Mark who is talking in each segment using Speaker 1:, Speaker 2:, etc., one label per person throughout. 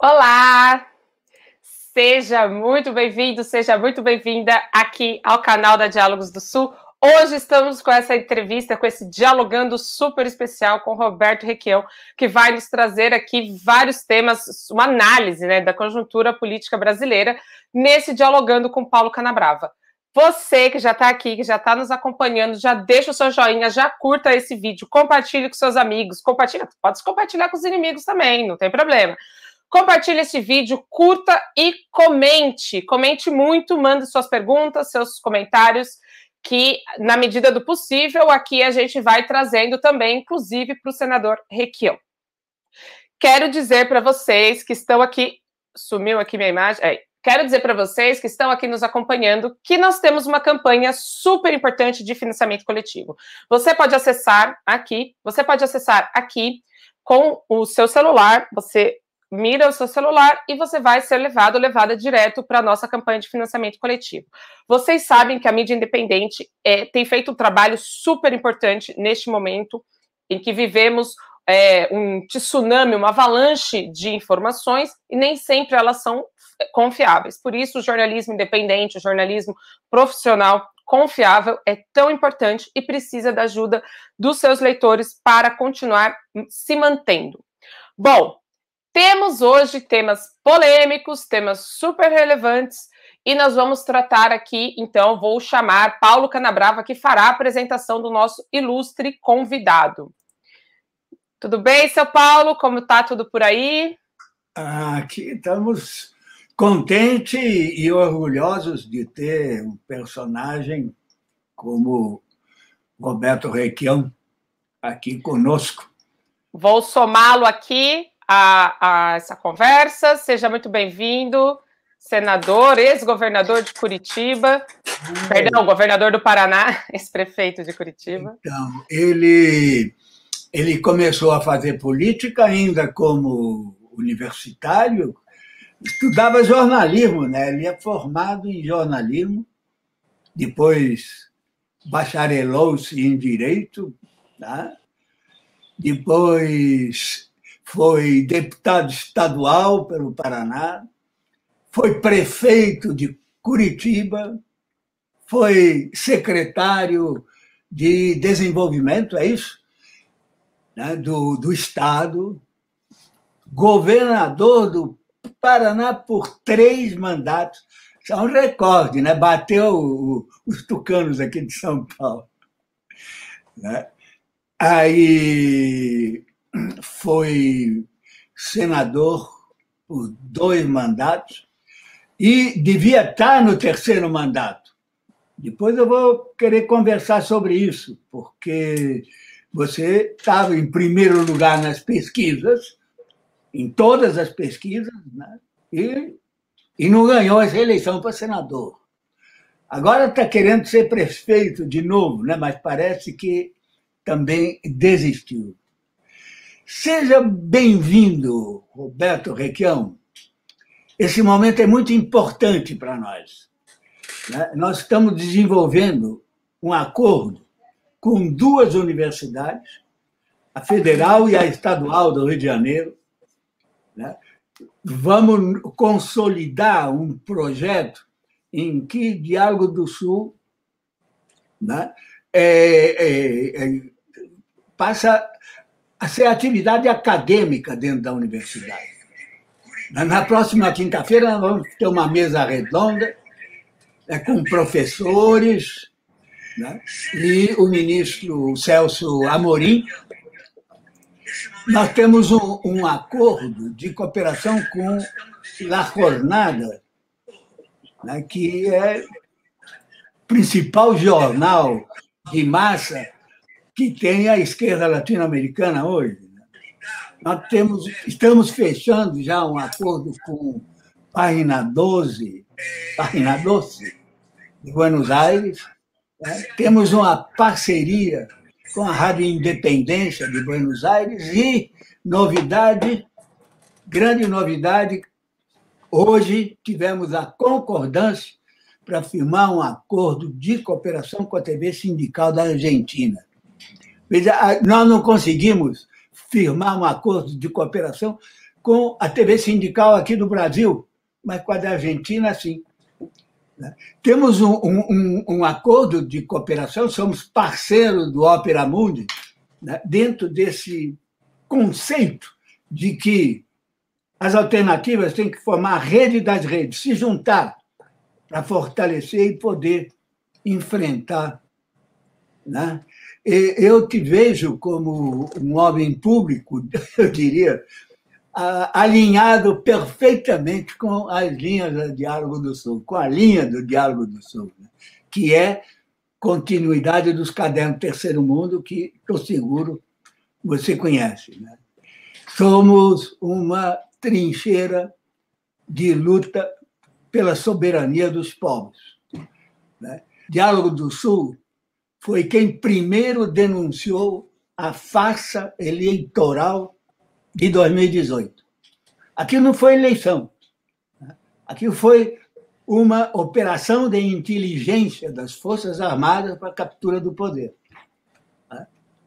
Speaker 1: Olá! Seja muito bem-vindo, seja muito bem-vinda aqui ao canal da Diálogos do Sul. Hoje estamos com essa entrevista, com esse dialogando super especial com Roberto Requião, que vai nos trazer aqui vários temas, uma análise né, da conjuntura política brasileira nesse dialogando com Paulo Canabrava. Você que já está aqui, que já está nos acompanhando, já deixa o seu joinha, já curta esse vídeo, compartilhe com seus amigos, compartilha, pode compartilhar com os inimigos também, não tem problema. Compartilhe esse vídeo, curta e comente. Comente muito, mande suas perguntas, seus comentários, que na medida do possível aqui a gente vai trazendo também, inclusive para o senador Requião. Quero dizer para vocês que estão aqui, sumiu aqui minha imagem, é, quero dizer para vocês que estão aqui nos acompanhando que nós temos uma campanha super importante de financiamento coletivo. Você pode acessar aqui, você pode acessar aqui com o seu celular, você mira o seu celular e você vai ser levado levada direto para a nossa campanha de financiamento coletivo. Vocês sabem que a mídia independente é, tem feito um trabalho super importante neste momento em que vivemos é, um tsunami, uma avalanche de informações e nem sempre elas são é, confiáveis. Por isso, o jornalismo independente, o jornalismo profissional confiável é tão importante e precisa da ajuda dos seus leitores para continuar hum, se mantendo. Bom, temos hoje temas polêmicos, temas super relevantes, e nós vamos tratar aqui, então, vou chamar Paulo Canabrava, que fará a apresentação do nosso ilustre convidado. Tudo bem, seu Paulo? Como está tudo por aí?
Speaker 2: Aqui estamos contentes e orgulhosos de ter um personagem como Roberto Requião aqui conosco.
Speaker 1: Vou somá-lo aqui a, a essa conversa. Seja muito bem-vindo, senador, ex-governador de Curitiba, perdão, governador do Paraná, ex-prefeito de Curitiba.
Speaker 2: Então, ele, ele começou a fazer política ainda como universitário, estudava jornalismo, né? Ele é formado em jornalismo, depois bacharelou-se em direito, tá? Depois foi deputado estadual pelo Paraná, foi prefeito de Curitiba, foi secretário de desenvolvimento, é isso? Né? Do, do Estado, governador do Paraná por três mandatos. Isso é um recorde, né? Bateu o, os tucanos aqui de São Paulo. Né? Aí foi senador por dois mandatos e devia estar no terceiro mandato. Depois eu vou querer conversar sobre isso, porque você estava em primeiro lugar nas pesquisas, em todas as pesquisas, né? e, e não ganhou essa eleição para senador. Agora está querendo ser prefeito de novo, né? mas parece que também desistiu. Seja bem-vindo, Roberto Requião. Esse momento é muito importante para nós. Né? Nós estamos desenvolvendo um acordo com duas universidades, a federal e a estadual do Rio de Janeiro. Né? Vamos consolidar um projeto em que Diálogo do Sul né, é, é, é, passa ser atividade acadêmica dentro da universidade. Na próxima quinta-feira, nós vamos ter uma mesa redonda é, com professores né, e o ministro Celso Amorim. Nós temos um, um acordo de cooperação com La Jornada, né, que é o principal jornal de massa que tem a esquerda latino-americana hoje. Né? Nós temos, estamos fechando já um acordo com Página 12, Página 12 de Buenos Aires. Né? Temos uma parceria com a Rádio Independência de Buenos Aires e novidade, grande novidade, hoje tivemos a concordância para firmar um acordo de cooperação com a TV Sindical da Argentina. Veja, nós não conseguimos firmar um acordo de cooperação com a TV sindical aqui do Brasil, mas com a da Argentina, sim. Né? Temos um, um, um acordo de cooperação, somos parceiros do Opera Mundi, né? dentro desse conceito de que as alternativas têm que formar a rede das redes, se juntar para fortalecer e poder enfrentar né? eu te vejo como um homem público, eu diria, alinhado perfeitamente com as linhas do Diálogo do Sul, com a linha do Diálogo do Sul, né? que é continuidade dos cadernos Terceiro Mundo, que estou seguro você conhece. Né? Somos uma trincheira de luta pela soberania dos povos. Né? Diálogo do Sul foi quem primeiro denunciou a farsa eleitoral de 2018. Aqui não foi eleição, aqui foi uma operação de inteligência das Forças Armadas para a captura do poder.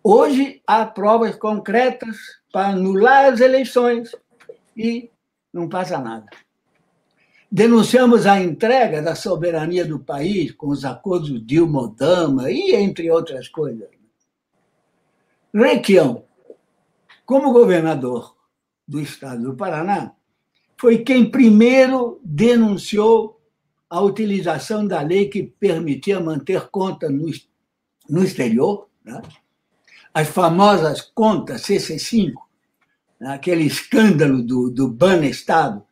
Speaker 2: Hoje há provas concretas para anular as eleições e não passa nada. Denunciamos a entrega da soberania do país com os acordos Dilma-Dama e entre outras coisas. Requião, como governador do estado do Paraná, foi quem primeiro denunciou a utilização da lei que permitia manter conta no, no exterior, né? as famosas contas CC5, né? aquele escândalo do, do Banestado,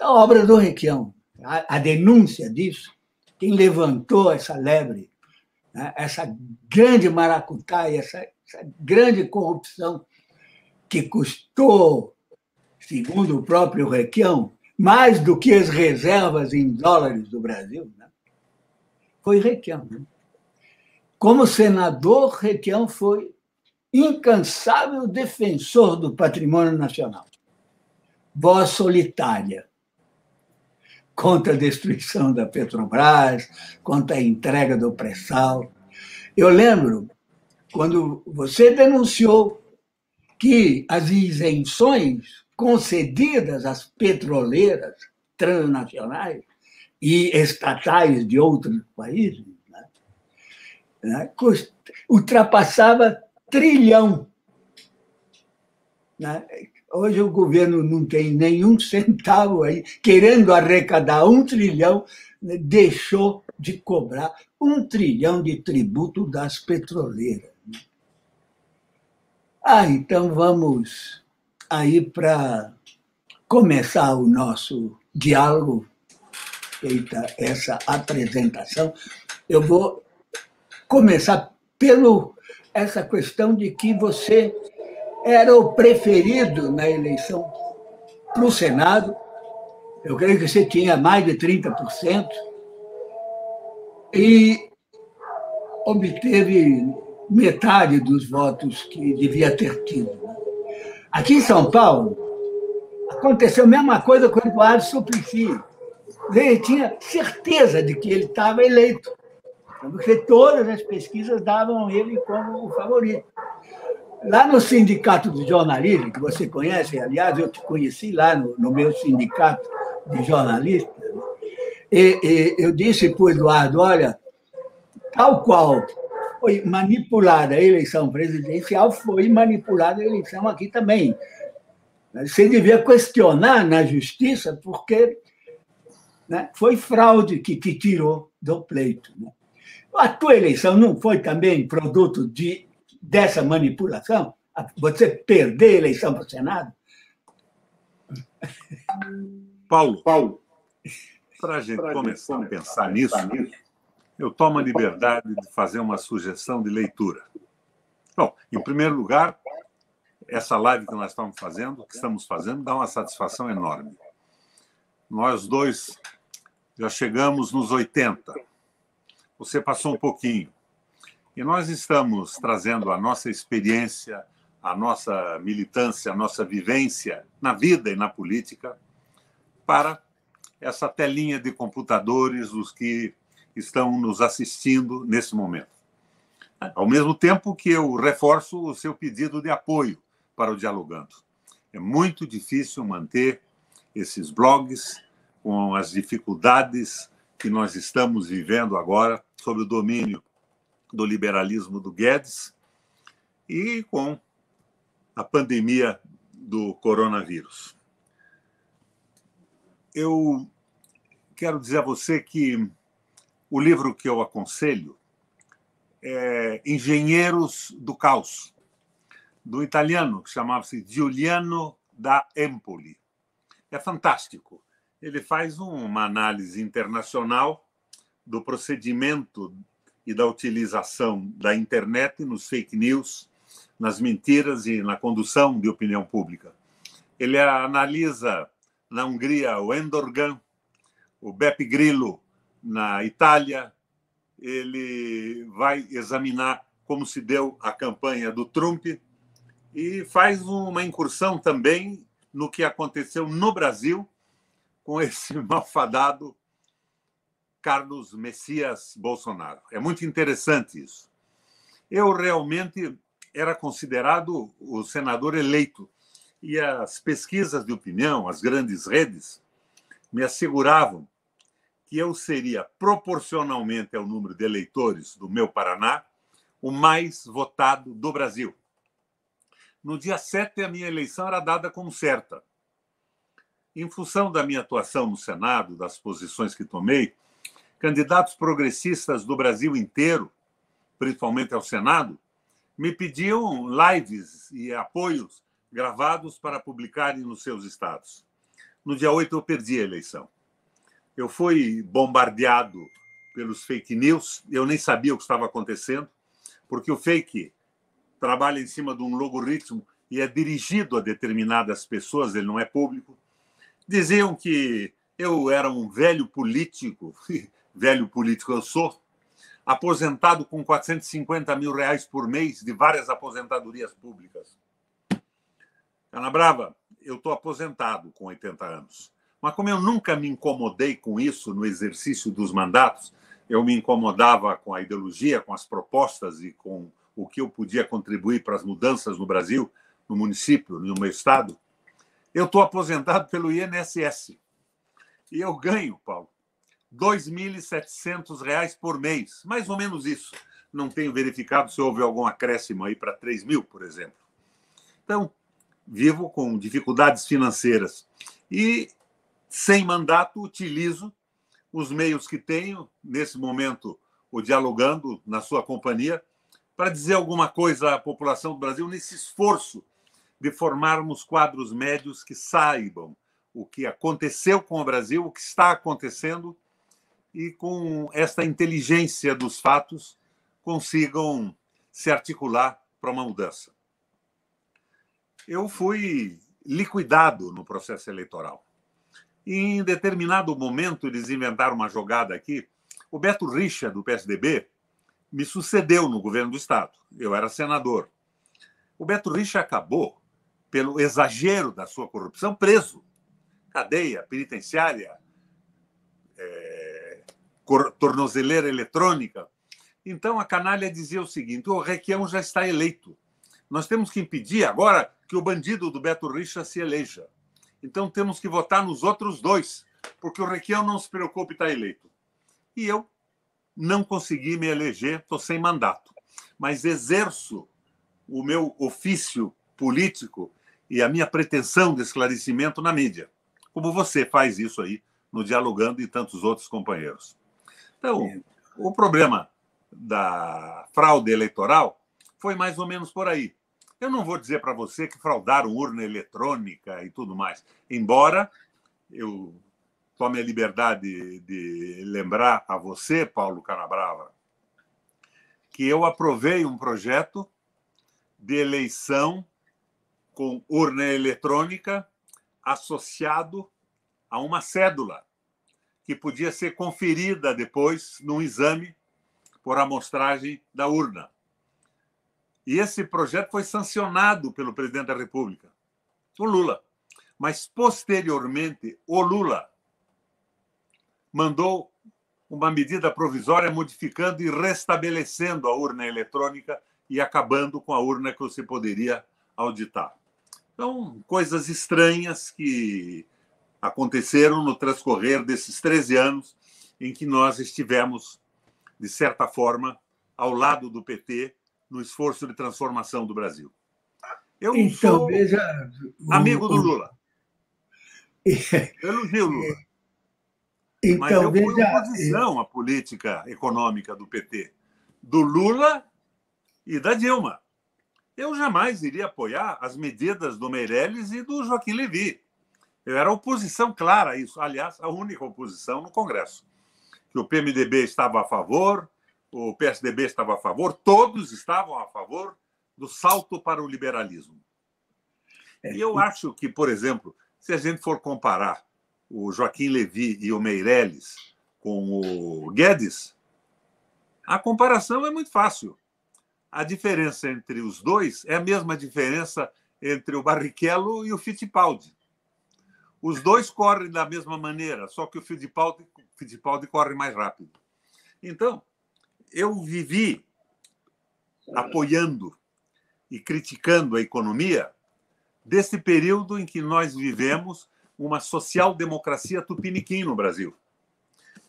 Speaker 2: a é obra do Requião. A, a denúncia disso, quem levantou essa lebre, né, essa grande maracutaia, essa, essa grande corrupção que custou, segundo o próprio Requião, mais do que as reservas em dólares do Brasil, né? foi Requião. Né? Como senador, Requião foi incansável defensor do patrimônio nacional. Voz solitária, contra a destruição da Petrobras, contra a entrega do pré-sal. Eu lembro quando você denunciou que as isenções concedidas às petroleiras transnacionais e estatais de outros países né, né ultrapassava trilhão. Né, Hoje o governo não tem nenhum centavo aí, querendo arrecadar um trilhão, deixou de cobrar um trilhão de tributo das petroleiras. Ah, então vamos aí para começar o nosso diálogo, feita essa apresentação. Eu vou começar pelo essa questão de que você era o preferido na eleição para o Senado. Eu creio que você tinha mais de 30%. E obteve metade dos votos que devia ter tido. Né? Aqui em São Paulo, aconteceu a mesma coisa com o Eduardo Suplicy. Ele tinha certeza de que ele estava eleito, porque todas as pesquisas davam ele como o favorito. Lá no Sindicato de Jornalismo, que você conhece, aliás, eu te conheci lá no, no meu sindicato de jornalistas, né? e, e, eu disse para o Eduardo: olha, tal qual foi manipulada a eleição presidencial, foi manipulada a eleição aqui também. Você devia questionar na justiça, porque né, foi fraude que te tirou do pleito. Né? A tua eleição não foi também produto de dessa manipulação, você perder a eleição para o Senado?
Speaker 3: Paulo, Paulo para a gente começar a pensar, nisso, nisso, eu tomo a liberdade de fazer uma sugestão de leitura. Bom, em primeiro lugar, essa live que nós estamos fazendo, que estamos fazendo, dá uma satisfação enorme. Nós dois já chegamos nos 80. Você passou um pouquinho. E nós estamos trazendo a nossa experiência, a nossa militância, a nossa vivência na vida e na política para essa telinha de computadores os que estão nos assistindo nesse momento. Ao mesmo tempo que eu reforço o seu pedido de apoio para o Dialogando. É muito difícil manter esses blogs com as dificuldades que nós estamos vivendo agora sob o domínio do liberalismo do Guedes e com a pandemia do coronavírus. Eu quero dizer a você que o livro que eu aconselho é Engenheiros do Caos, do italiano, que chamava-se Giuliano da Empoli. É fantástico. Ele faz uma análise internacional do procedimento e da utilização da internet nos fake news, nas mentiras e na condução de opinião pública. Ele analisa na Hungria o Endorgan, o Beppe Grillo na Itália. Ele vai examinar como se deu a campanha do Trump e faz uma incursão também no que aconteceu no Brasil com esse malfadado Carlos Messias Bolsonaro. É muito interessante isso. Eu realmente era considerado o senador eleito e as pesquisas de opinião, as grandes redes, me asseguravam que eu seria, proporcionalmente ao é número de eleitores do meu Paraná, o mais votado do Brasil. No dia 7, a minha eleição era dada como certa. Em função da minha atuação no Senado, das posições que tomei, candidatos progressistas do Brasil inteiro, principalmente ao Senado, me pediam lives e apoios gravados para publicarem nos seus estados. No dia 8, eu perdi a eleição. Eu fui bombardeado pelos fake news, eu nem sabia o que estava acontecendo, porque o fake trabalha em cima de um logaritmo e é dirigido a determinadas pessoas, ele não é público. Diziam que eu era um velho político, velho político eu sou, aposentado com 450 mil reais por mês de várias aposentadorias públicas. Ana Brava, eu estou aposentado com 80 anos. Mas como eu nunca me incomodei com isso no exercício dos mandatos, eu me incomodava com a ideologia, com as propostas e com o que eu podia contribuir para as mudanças no Brasil, no município, no meu estado. Eu estou aposentado pelo INSS. E eu ganho, Paulo, R$ 2.700 por mês, mais ou menos isso. Não tenho verificado se houve algum acréscimo aí para R$ mil, por exemplo. Então, vivo com dificuldades financeiras e sem mandato utilizo os meios que tenho nesse momento, o dialogando na sua companhia, para dizer alguma coisa à população do Brasil nesse esforço de formarmos quadros médios que saibam o que aconteceu com o Brasil, o que está acontecendo e com esta inteligência dos fatos consigam se articular para uma mudança. Eu fui liquidado no processo eleitoral. E em determinado momento, eles inventaram uma jogada aqui. O Beto Richa, do PSDB, me sucedeu no governo do Estado. Eu era senador. O Beto Richa acabou, pelo exagero da sua corrupção, preso. Cadeia, penitenciária, tornozeleira eletrônica. Então a canalha dizia o seguinte: o Requião já está eleito. Nós temos que impedir agora que o bandido do Beto Richa se eleja. Então temos que votar nos outros dois, porque o Requião não se preocupe, está eleito. E eu não consegui me eleger, estou sem mandato. Mas exerço o meu ofício político e a minha pretensão de esclarecimento na mídia, como você faz isso aí no Dialogando e tantos outros companheiros. Então, o problema da fraude eleitoral foi mais ou menos por aí. Eu não vou dizer para você que fraudaram urna eletrônica e tudo mais, embora eu tome a liberdade de lembrar a você, Paulo Canabrava, que eu aprovei um projeto de eleição com urna eletrônica associado a uma cédula que podia ser conferida depois num exame por amostragem da urna. E esse projeto foi sancionado pelo presidente da República, o Lula. Mas, posteriormente, o Lula mandou uma medida provisória modificando e restabelecendo a urna eletrônica e acabando com a urna que você poderia auditar. Então, coisas estranhas que aconteceram no transcorrer desses 13 anos em que nós estivemos, de certa forma, ao lado do PT no esforço de transformação do Brasil. Eu então, sou veja, amigo o, do Lula. Eu elogio o Lula.
Speaker 2: Então, Mas eu veja, fui oposição
Speaker 3: é à política econômica do PT, do Lula e da Dilma. Eu jamais iria apoiar as medidas do Meirelles e do Joaquim Levy eu era oposição clara a isso. Aliás, a única oposição no Congresso. Que o PMDB estava a favor, o PSDB estava a favor, todos estavam a favor do salto para o liberalismo. É, e eu acho que, por exemplo, se a gente for comparar o Joaquim Levi e o Meirelles com o Guedes, a comparação é muito fácil. A diferença entre os dois é a mesma diferença entre o Barrichello e o Fittipaldi. Os dois correm da mesma maneira, só que o Fittipaldi, Fittipaldi corre mais rápido. Então, eu vivi apoiando e criticando a economia desse período em que nós vivemos uma social-democracia tupiniquim no Brasil,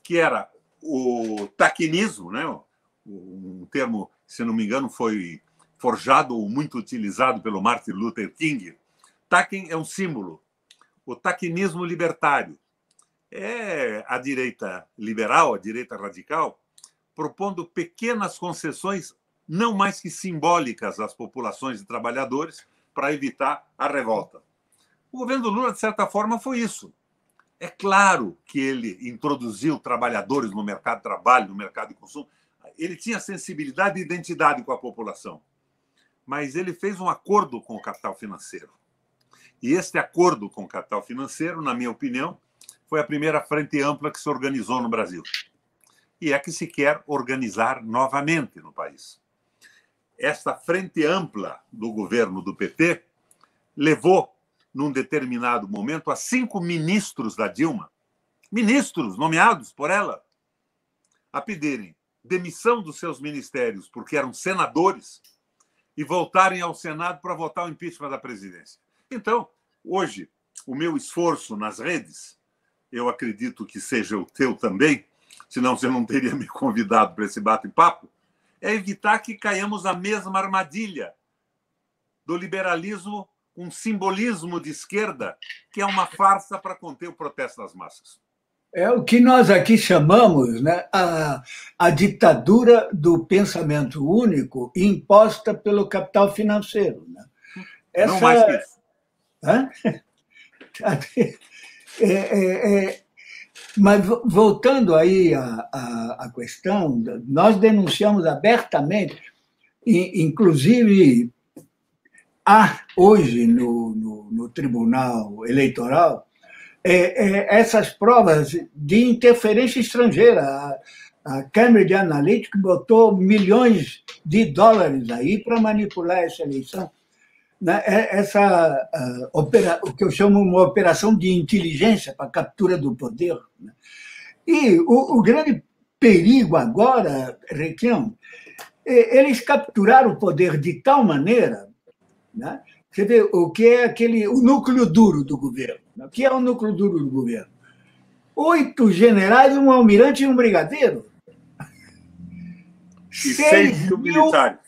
Speaker 3: que era o taquinismo, né? um termo, se não me engano, foi forjado ou muito utilizado pelo Martin Luther King. Taquin é um símbolo o taquinismo libertário. É a direita liberal, a direita radical, propondo pequenas concessões, não mais que simbólicas, às populações de trabalhadores para evitar a revolta. O governo Lula, de certa forma, foi isso. É claro que ele introduziu trabalhadores no mercado de trabalho, no mercado de consumo. Ele tinha sensibilidade e identidade com a população. Mas ele fez um acordo com o capital financeiro. E este acordo com o capital financeiro, na minha opinião, foi a primeira frente ampla que se organizou no Brasil. E é que se quer organizar novamente no país. Esta frente ampla do governo do PT levou, num determinado momento, a cinco ministros da Dilma, ministros nomeados por ela, a pedirem demissão dos seus ministérios, porque eram senadores, e voltarem ao Senado para votar o impeachment da presidência. Então, Hoje, o meu esforço nas redes, eu acredito que seja o teu também, senão você não teria me convidado para esse bate-papo, é evitar que caiamos na mesma armadilha do liberalismo um simbolismo de esquerda, que é uma farsa para conter o protesto das massas.
Speaker 2: É o que nós aqui chamamos né, a, a ditadura do pensamento único imposta pelo capital financeiro. Né? Essa... Não mais que isso. Né? É, é, mas voltando aí à, à, à, questão, nós denunciamos abertamente, inclusive há hoje no, no, no Tribunal Eleitoral é, é essas provas de interferência estrangeira. A Cambridge Analytica botou milhões de dólares aí para manipular essa eleição né, é essa uh, opera, o que eu chamo uma operação de inteligência para captura do poder. Né? E o, o, grande perigo agora, Requião, é, eles capturaram o poder de tal maneira, né, você vê o que é aquele o núcleo duro do governo. Né, o que é o núcleo duro do governo? Oito generais, um almirante e um brigadeiro. E seis mil militares.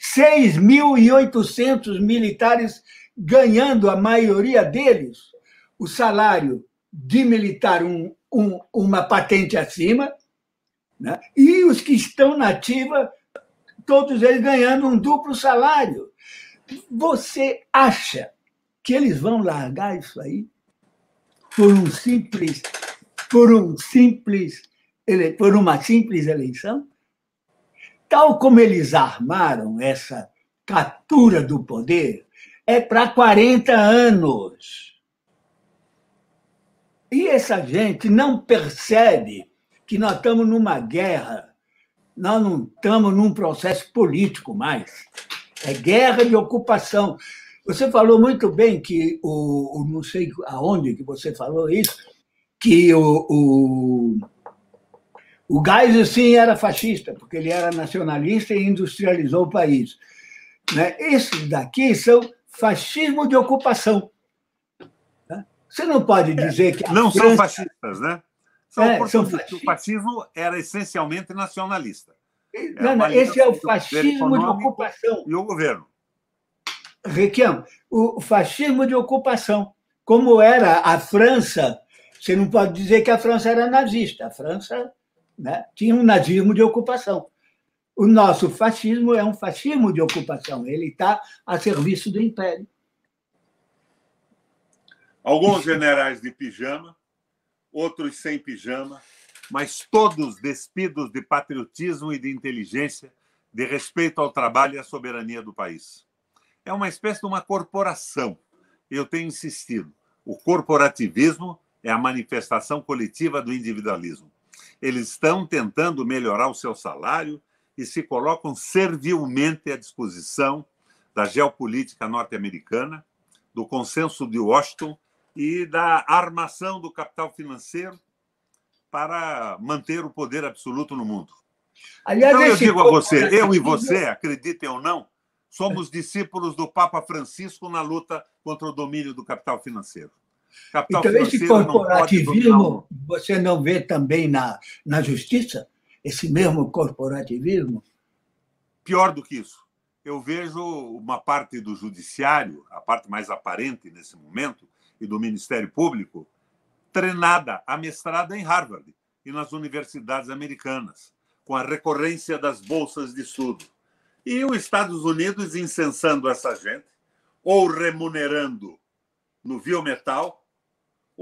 Speaker 2: 6.800 militares ganhando, a maioria deles, o salário de militar, um, um, uma patente acima, né? e os que estão na ativa, todos eles ganhando um duplo salário. Você acha que eles vão largar isso aí por um simples, por um simples, por uma simples eleição? Tal como eles armaram essa captura do poder, é para 40 anos. E essa gente não percebe que nós estamos numa guerra, nós não estamos num processo político mais. É guerra de ocupação. Você falou muito bem que o, o não sei aonde que você falou isso, que o, o o Geisel, sim, era fascista, porque ele era nacionalista e industrializou o país. Né? Esses daqui são fascismo de ocupação. Né? Você não pode é, dizer que. Não França... são
Speaker 3: fascistas, né? São, é, são fascistas. O fascismo era essencialmente nacionalista. Não, não, esse é o fascismo de ocupação. E o governo.
Speaker 2: Requião, o fascismo de ocupação. Como era a França, você não pode dizer que a França era nazista. A França né? tinha um nazismo de ocupação. O nosso fascismo é um fascismo de ocupação, ele está a serviço do império.
Speaker 3: Alguns generais de pijama, outros sem pijama, mas todos despidos de patriotismo e de inteligência, de respeito ao trabalho e à soberania do país. É uma espécie de uma corporação. Eu tenho insistido, o corporativismo é a manifestação coletiva do individualismo. Eles estão tentando melhorar o seu salário e se colocam servilmente à disposição da geopolítica norte-americana, do consenso de Washington e da armação do capital financeiro para manter o poder absoluto no mundo. Aliás, então, eu digo a você, tá eu e você, né? acreditem ou não, somos discípulos do Papa Francisco na luta contra o domínio do capital financeiro. Capital então, financeiro esse corporativismo
Speaker 2: você não vê também na, na justiça esse mesmo corporativismo?
Speaker 3: Pior do que isso. Eu vejo uma parte do judiciário, a parte mais aparente nesse momento, e do Ministério Público, treinada, amestrada em Harvard e nas universidades americanas, com a recorrência das bolsas de estudo. E os Estados Unidos incensando essa gente, ou remunerando no vil metal,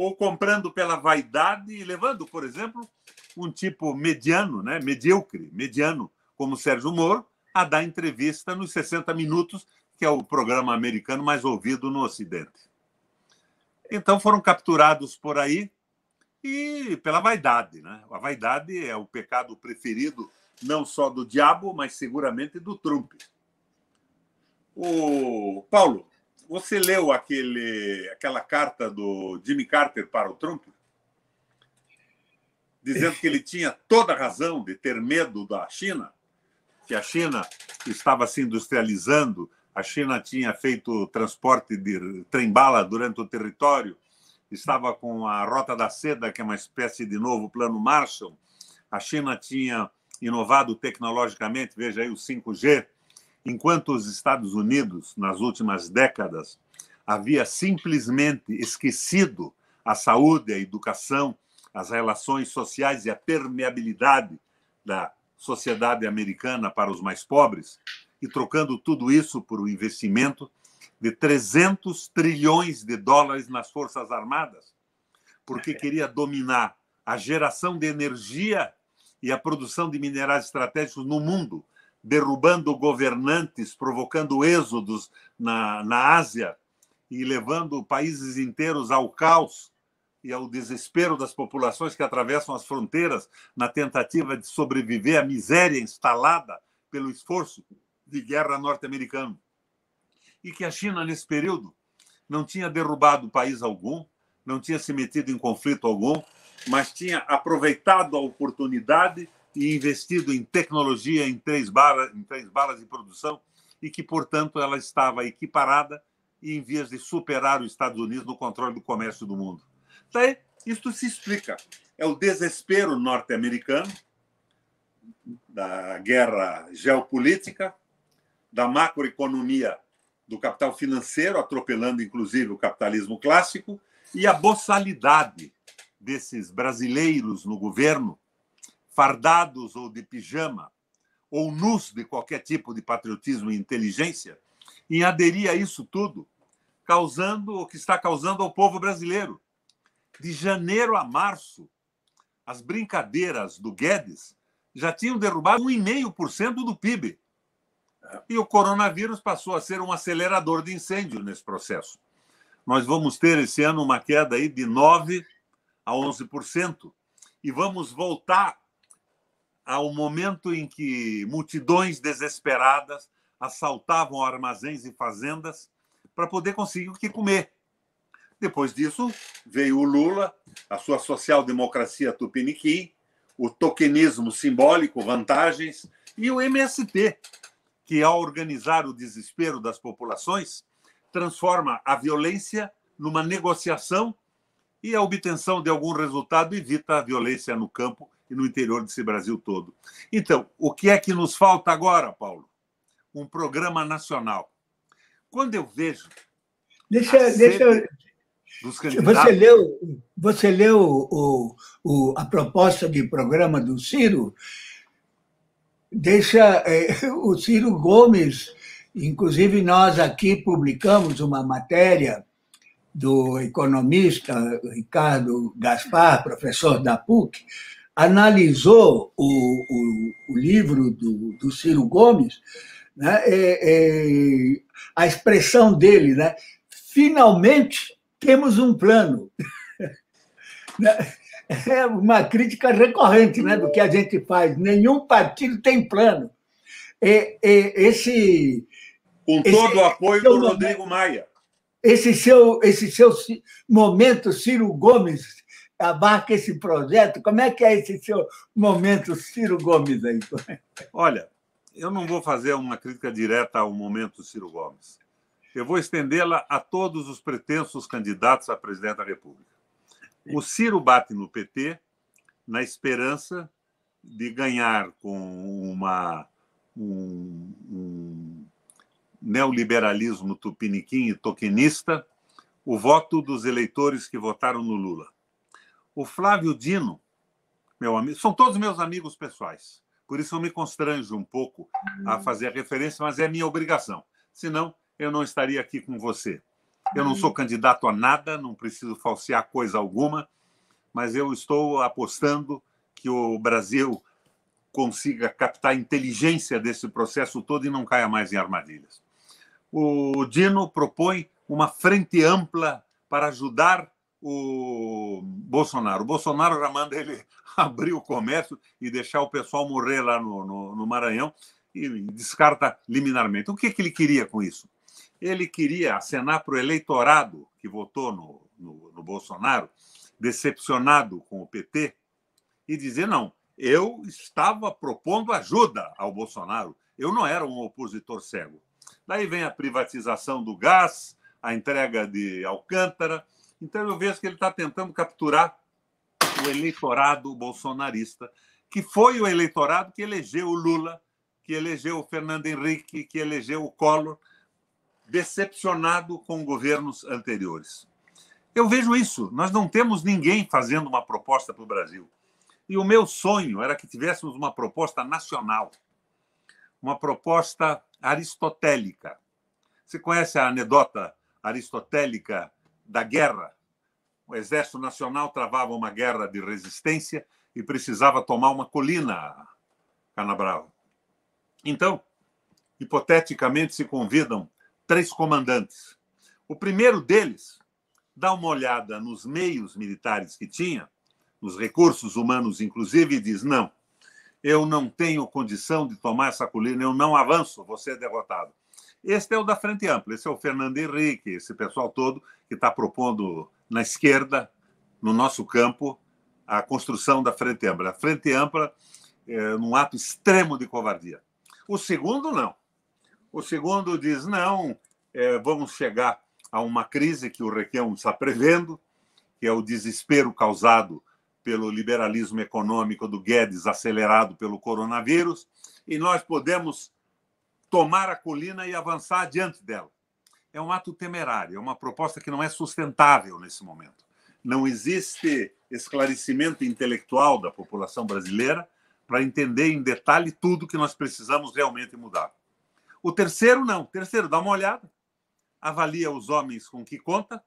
Speaker 3: ou comprando pela vaidade e levando, por exemplo, um tipo mediano, né, medíocre, mediano, como Sérgio Moro, a dar entrevista nos 60 Minutos, que é o programa americano mais ouvido no Ocidente. Então foram capturados por aí e pela vaidade. Né? A vaidade é o pecado preferido não só do diabo, mas seguramente do Trump. O Paulo, você leu aquele, aquela carta do Jimmy Carter para o Trump? Dizendo que ele tinha toda a razão de ter medo da China, que a China estava se industrializando, a China tinha feito transporte de trem-bala durante o território, estava com a Rota da Seda, que é uma espécie de novo plano Marshall, a China tinha inovado tecnologicamente, veja aí o 5G, Enquanto os Estados Unidos, nas últimas décadas, havia simplesmente esquecido a saúde, a educação, as relações sociais e a permeabilidade da sociedade americana para os mais pobres, e trocando tudo isso por um investimento de 300 trilhões de dólares nas Forças Armadas, porque é. queria dominar a geração de energia e a produção de minerais estratégicos no mundo, derrubando governantes, provocando êxodos na, na Ásia e levando países inteiros ao caos e ao desespero das populações que atravessam as fronteiras na tentativa de sobreviver à miséria instalada pelo esforço de guerra norte-americano. E que a China, nesse período, não tinha derrubado país algum, não tinha se metido em conflito algum, mas tinha aproveitado a oportunidade e investido em tecnologia em três, balas em três balas de produção e que, portanto, ela estava equiparada e em vias de superar os Estados Unidos no controle do comércio do mundo. Daí, isto se explica. É o desespero norte-americano da guerra geopolítica, da macroeconomia do capital financeiro, atropelando inclusive o capitalismo clássico, e a boçalidade desses brasileiros no governo fardados ou de pijama, ou nus de qualquer tipo de patriotismo e inteligência, em aderir a isso tudo, causando o que está causando ao povo brasileiro. De janeiro a março, as brincadeiras do Guedes já tinham derrubado 1,5% do PIB. E o coronavírus passou a ser um acelerador de incêndio nesse processo. Nós vamos ter esse ano uma queda aí de 9 a 11% e vamos voltar ao momento em que multidões desesperadas assaltavam armazéns e fazendas para poder conseguir o que comer. Depois disso, veio o Lula, a sua social-democracia tupiniquim, o tokenismo simbólico, vantagens, e o MST, que, ao organizar o desespero das populações, transforma a violência numa negociação e a obtenção de algum resultado evita a violência no campo e no interior desse Brasil todo. Então, o que é que nos falta agora, Paulo? Um programa nacional. Quando eu vejo. Deixa, deixa Você leu,
Speaker 2: você leu o, o, a proposta de programa do Ciro? Deixa é, o Ciro Gomes, inclusive nós aqui publicamos uma matéria do economista Ricardo Gaspar, professor da PUC, analisou o, o, o livro do, do, Ciro Gomes, né, é, é, a expressão dele, né, finalmente temos um plano. Né, é uma crítica recorrente né, do que a gente faz. Nenhum partido tem plano. E, é, e, é, esse, Com todo esse, o apoio do Rodrigo Maia. Esse seu, esse seu momento, Ciro Gomes, abarca esse projeto? Como é que é esse seu momento, Ciro Gomes? Aí?
Speaker 3: Olha, eu não vou fazer uma crítica direta ao momento Ciro Gomes. Eu vou estendê-la a todos os pretensos candidatos a presidente da República. O Ciro bate no PT na esperança de ganhar com uma, um, um neoliberalismo tupiniquim e toquenista o voto dos eleitores que votaram no Lula. O Flávio Dino, meu amigo, são todos meus amigos pessoais. Por isso eu me constranjo um pouco a hum. fazer a referência, mas é minha obrigação. Senão, eu não estaria aqui com você. Eu não hum. sou candidato a nada, não preciso falsear coisa alguma, mas eu estou apostando que o Brasil consiga captar inteligência desse processo todo e não caia mais em armadilhas. O Dino propõe uma frente ampla para ajudar o Bolsonaro. O Bolsonaro já manda ele abrir o comércio e deixar o pessoal morrer lá no, no, no Maranhão e descarta liminarmente. O que, que ele queria com isso? Ele queria acenar para o eleitorado que votou no, no, no Bolsonaro, decepcionado com o PT, e dizer: não, eu estava propondo ajuda ao Bolsonaro, eu não era um opositor cego. Daí vem a privatização do gás, a entrega de Alcântara, então eu vejo que ele está tentando capturar o eleitorado bolsonarista, que foi o eleitorado que elegeu o Lula, que elegeu o Fernando Henrique, que elegeu o Collor, decepcionado com governos anteriores. Eu vejo isso. Nós não temos ninguém fazendo uma proposta para o Brasil. E o meu sonho era que tivéssemos uma proposta nacional, uma proposta aristotélica. Você conhece a anedota aristotélica da guerra. O Exército Nacional travava uma guerra de resistência e precisava tomar uma colina, Canabrava. Então, hipoteticamente, se convidam três comandantes. O primeiro deles dá uma olhada nos meios militares que tinha, nos recursos humanos, inclusive, e diz: não, eu não tenho condição de tomar essa colina, eu não avanço, você é derrotado. Este é o da Frente Ampla, esse é o Fernando Henrique, esse pessoal todo que está propondo na esquerda, no nosso campo, a construção da Frente Ampla. A Frente Ampla é num ato extremo de covardia. O segundo, não. O segundo diz: não, é, vamos chegar a uma crise que o Requião está prevendo, que é o desespero causado pelo liberalismo econômico do Guedes, acelerado pelo coronavírus, e nós podemos tomar a colina e avançar adiante dela. É um ato temerário, é uma proposta que não é sustentável nesse momento. Não existe esclarecimento intelectual da população brasileira para entender em detalhe tudo que nós precisamos realmente mudar. O terceiro, não. O terceiro, dá uma olhada. Avalia os homens com que conta,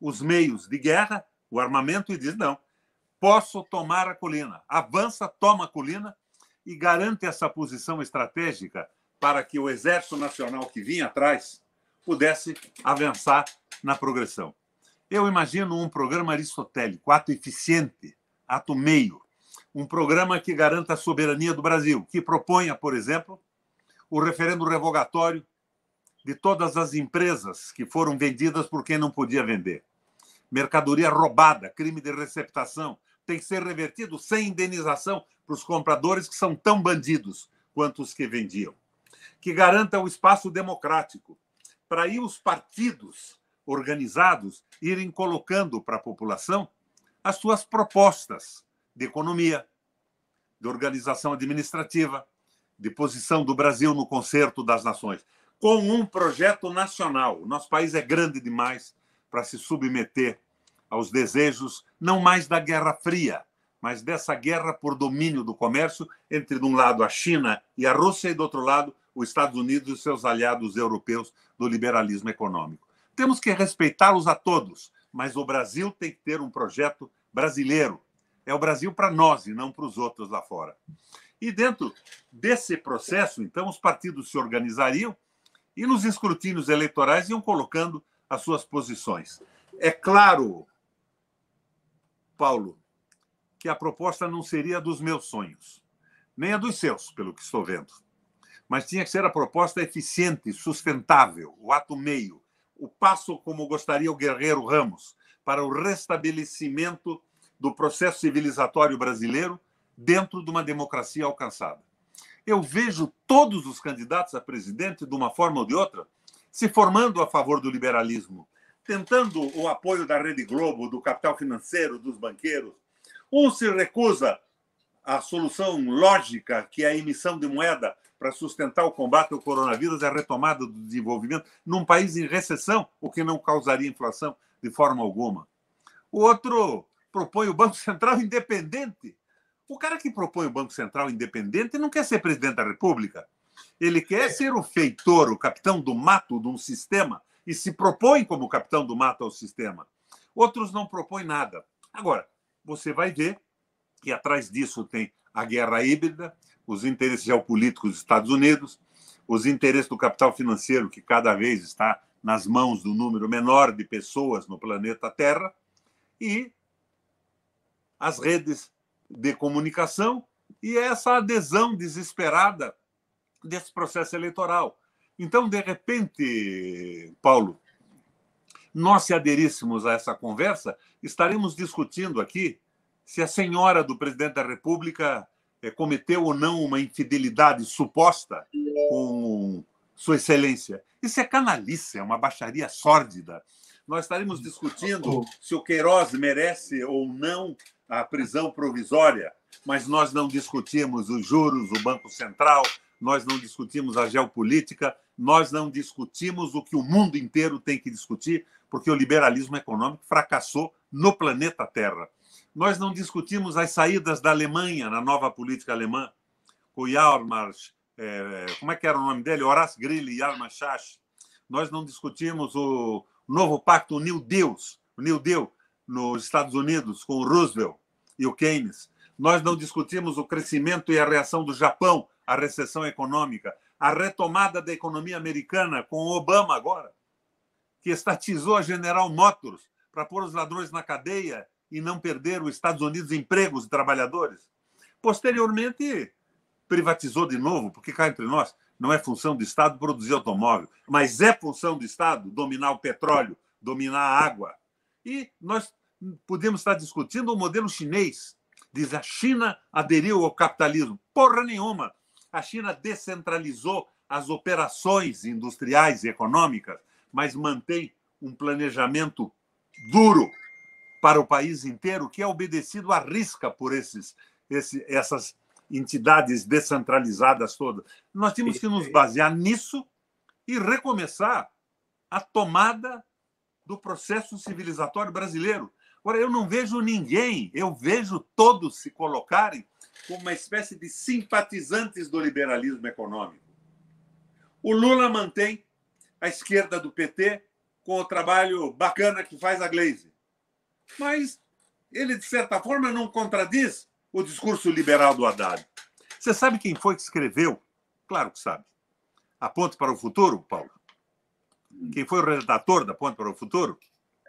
Speaker 3: os meios de guerra, o armamento e diz: não, posso tomar a colina. Avança, toma a colina e garante essa posição estratégica para que o Exército Nacional que vinha atrás pudesse avançar na progressão. Eu imagino um programa aristotélico, ato eficiente, ato meio, um programa que garanta a soberania do Brasil, que proponha, por exemplo, o referendo revogatório de todas as empresas que foram vendidas por quem não podia vender. Mercadoria roubada, crime de receptação, tem que ser revertido sem indenização para os compradores que são tão bandidos quanto os que vendiam que garanta o espaço democrático, para aí os partidos organizados irem colocando para a população as suas propostas de economia, de organização administrativa, de posição do Brasil no concerto das nações, com um projeto nacional. O nosso país é grande demais para se submeter aos desejos não mais da Guerra Fria, mas dessa guerra por domínio do comércio entre, de um lado, a China e a Rússia, e do outro lado, os Estados Unidos e seus aliados europeus do liberalismo econômico. Temos que respeitá-los a todos, mas o Brasil tem que ter um projeto brasileiro. É o Brasil para nós e não para os outros lá fora. E dentro desse processo, então, os partidos se organizariam e nos escrutínios eleitorais iam colocando as suas posições. É claro, Paulo, que a proposta não seria dos meus sonhos, nem a dos seus, pelo que estou vendo mas tinha que ser a proposta eficiente, sustentável, o ato meio, o passo como gostaria o guerreiro Ramos para o restabelecimento do processo civilizatório brasileiro dentro de uma democracia alcançada. Eu vejo todos os candidatos a presidente, de uma forma ou de outra, se formando a favor do liberalismo, tentando o apoio da Rede Globo, do capital financeiro, dos banqueiros. Um se recusa à solução lógica, que é a emissão de moeda, para sustentar o combate ao coronavírus e a retomada do desenvolvimento num país em recessão, o que não causaria inflação de forma alguma. O outro propõe o Banco Central independente. O cara que propõe o Banco Central independente não quer ser presidente da República. Ele quer é. ser o feitor, o capitão do mato de um sistema e se propõe como capitão do mato ao sistema. Outros não propõem nada. Agora, você vai ver que atrás disso tem a guerra híbrida, os interesses geopolíticos dos Estados Unidos, os interesses do capital financeiro, que cada vez está nas mãos do número menor de pessoas no planeta Terra, e as redes de comunicação e essa adesão desesperada desse processo eleitoral. Então, de repente, Paulo, nós se aderíssemos a essa conversa, estaremos discutindo aqui se a senhora do presidente da República é, cometeu ou não uma infidelidade suposta com Sua Excelência. Isso é canalice, é uma baixaria sórdida. Nós estaremos discutindo se o Queiroz merece ou não a prisão provisória, mas nós não discutimos os juros, o Banco Central, nós não discutimos a geopolítica, nós não discutimos o que o mundo inteiro tem que discutir, porque o liberalismo econômico fracassou no planeta Terra. Nós não discutimos as saídas da Alemanha na nova política alemã, o Hjalmars, é, como é que era o nome dele? Horace Grille e Hjalmar Nós não discutimos o novo pacto New Deal, New Deal nos Estados Unidos com o Roosevelt e o Keynes. Nós não discutimos o crescimento e a reação do Japão à recessão econômica, a retomada da economia americana com o Obama agora, que estatizou a General Motors para pôr os ladrões na cadeia e não perder os Estados Unidos empregos e trabalhadores. Posteriormente, privatizou de novo, porque cá entre nós, não é função do Estado produzir automóvel, mas é função do Estado dominar o petróleo, dominar a água. E nós podemos estar discutindo o modelo chinês. Diz a China aderiu ao capitalismo. Porra nenhuma! A China descentralizou as operações industriais e econômicas, mas mantém um planejamento duro para o país inteiro, que é obedecido à risca por esses, esse, essas entidades descentralizadas todas. Nós temos que nos basear nisso e recomeçar a tomada do processo civilizatório brasileiro. Agora, eu não vejo ninguém, eu vejo todos se colocarem como uma espécie de simpatizantes do liberalismo econômico. O Lula mantém a esquerda do PT com o trabalho bacana que faz a Glaze. Mas ele, de certa forma, não contradiz o discurso liberal do Haddad. Você sabe quem foi que escreveu? Claro que sabe. A Ponte para o Futuro, Paulo? Quem foi o redator da Ponte para o Futuro?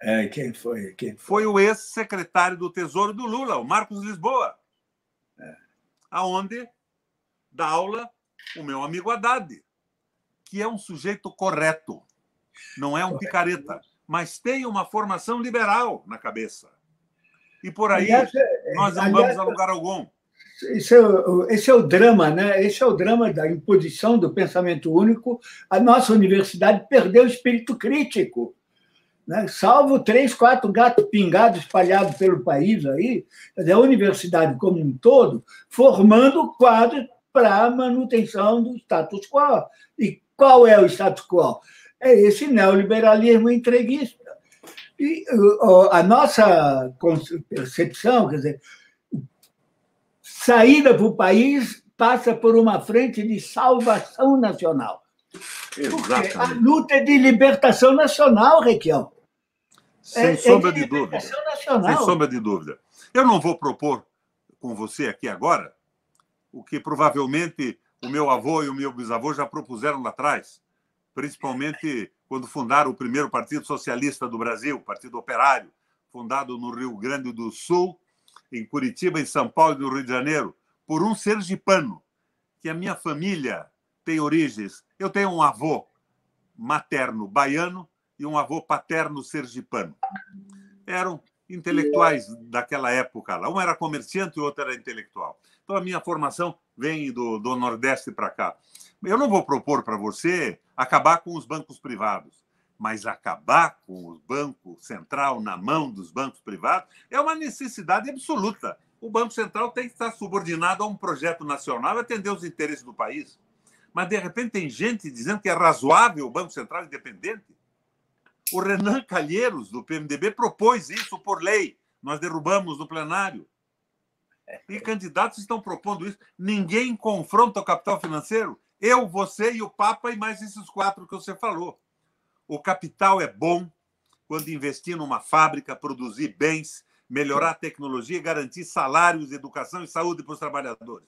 Speaker 3: É, quem foi? Quem foi? foi o ex-secretário do Tesouro do Lula, o Marcos Lisboa. É. Aonde dá aula o meu amigo Haddad, que é um sujeito correto, não é um picareta mas tem uma formação liberal na cabeça. E por aí aliás, é, é, nós não aliás, vamos a lugar algum.
Speaker 2: Esse é, o, esse é o drama, né? Esse é o drama da imposição do pensamento único. A nossa universidade perdeu o espírito crítico. Né? Salvo três, quatro gatos pingados espalhados pelo país aí, a universidade como um todo, formando quadros para a manutenção do status quo. E qual é o status quo? é esse neoliberalismo entreguista. E a nossa percepção, quer dizer, saída para o país passa por uma frente de salvação nacional.
Speaker 1: Exatamente. a
Speaker 2: luta é de libertação nacional, Requião.
Speaker 3: Sem é, é sombra é de, de dúvida. Nacional. Sem sombra de dúvida. Eu não vou propor com você aqui agora o que provavelmente o meu avô e o meu bisavô já propuseram lá atrás, principalmente quando fundaram o primeiro Partido Socialista do Brasil, Partido Operário, fundado no Rio Grande do Sul, em Curitiba, em São Paulo e no Rio de Janeiro, por um sergipano, que a minha família tem origens. Eu tenho um avô materno baiano e um avô paterno sergipano. Eram intelectuais daquela época lá. Um era comerciante e o outro era intelectual. Então a minha formação vem do, do Nordeste para cá. Eu não vou propor para você acabar com os bancos privados. Mas acabar com o Banco Central na mão dos bancos privados é uma necessidade absoluta. O Banco Central tem que estar subordinado a um projeto nacional e atender os interesses do país. Mas, de repente, tem gente dizendo que é razoável o Banco Central independente. O Renan Calheiros, do PMDB, propôs isso por lei. Nós derrubamos no plenário. E candidatos estão propondo isso. Ninguém confronta o capital financeiro. Eu, você e o Papa, e mais esses quatro que você falou. O capital é bom quando investir numa fábrica, produzir bens, melhorar a tecnologia, garantir salários, educação e saúde para os trabalhadores.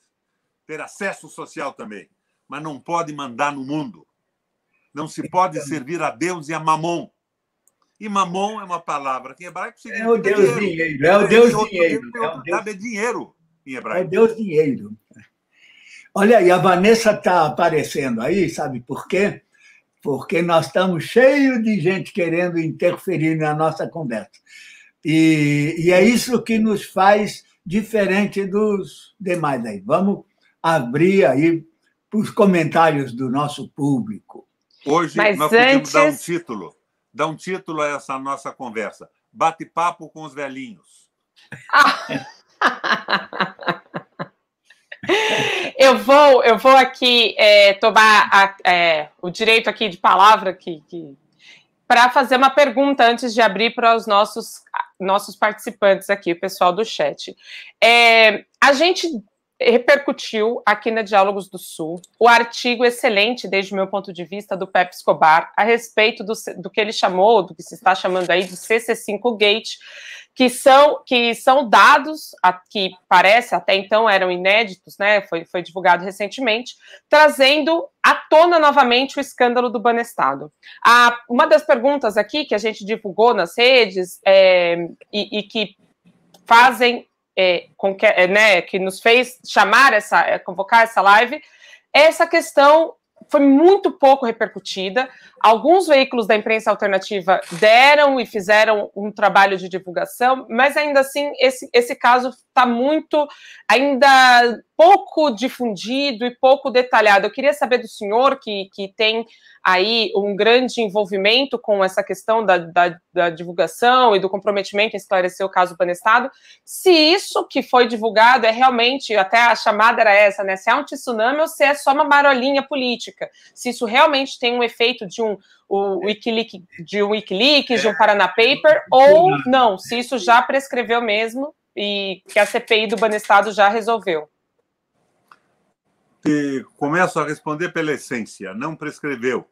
Speaker 3: Ter acesso social também. Mas não pode mandar no mundo. Não se pode servir a Deus e a mamon. E mamon é uma palavra que em hebraico significa. É o Deus dinheiro, dinheiro. é o Deus dinheiro. É o Deus... é dinheiro em hebraico. É o
Speaker 2: Deus dinheiro. Olha aí, a Vanessa está aparecendo aí, sabe por quê? Porque nós estamos cheios de gente querendo interferir na nossa conversa. E, e é isso que nos faz diferente dos demais aí. Vamos abrir aí os comentários do nosso público.
Speaker 3: Hoje Mas nós antes... podemos dar um título, um título a essa nossa conversa: Bate-papo com os velhinhos.
Speaker 1: eu vou, eu vou aqui é, tomar a, é, o direito aqui de palavra que, que para fazer uma pergunta antes de abrir para os nossos nossos participantes aqui, o pessoal do chat. É, a gente repercutiu aqui na Diálogos do Sul o artigo é excelente, desde o meu ponto de vista, do Pepe Escobar, a respeito do, do que ele chamou, do que se está chamando aí de CC5 Gate, que são, que são dados a, que parece até então eram inéditos, né? Foi, foi divulgado recentemente, trazendo à tona novamente o escândalo do Banestado. A, uma das perguntas aqui que a gente divulgou nas redes é, e, e que fazem é, que, é, né, que nos fez chamar essa, é, convocar essa live, essa questão foi muito pouco repercutida. Alguns veículos da imprensa alternativa deram e fizeram um trabalho de divulgação, mas ainda assim esse, esse caso está muito ainda pouco difundido e pouco detalhado. Eu queria saber do senhor, que, que tem aí um grande envolvimento com essa questão da, da, da divulgação e do comprometimento em esclarecer o caso Banestado, se isso que foi divulgado é realmente, até a chamada era essa, né? Se é um tsunami ou se é só uma marolinha política, se isso realmente tem um efeito de um o Wikileaks, é. de um Wikileaks, de um é. Paraná é. Paper, ou não, se isso já prescreveu mesmo e que a CPI do Banestado já resolveu
Speaker 3: te começo a responder pela essência, não prescreveu.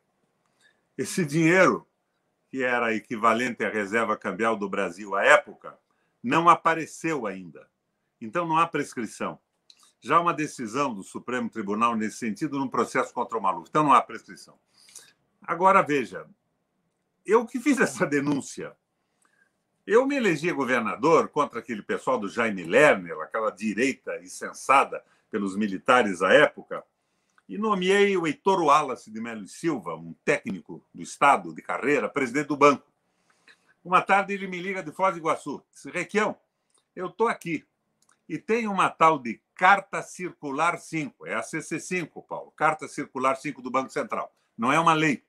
Speaker 3: Esse dinheiro, que era equivalente à reserva cambial do Brasil à época, não apareceu ainda. Então não há prescrição. Já uma decisão do Supremo Tribunal nesse sentido num processo contra o Maluf. Então não há prescrição. Agora veja, eu que fiz essa denúncia. Eu me elegi governador contra aquele pessoal do Jaime Lerner, aquela direita insensada, pelos militares à época, e nomeei o Heitor Wallace de Melo e Silva, um técnico do Estado de carreira, presidente do banco. Uma tarde ele me liga de Foz do Iguaçu. Disse, Requião, eu estou aqui e tem uma tal de Carta Circular 5, é a CC5, Paulo, Carta Circular 5 do Banco Central. Não é uma lei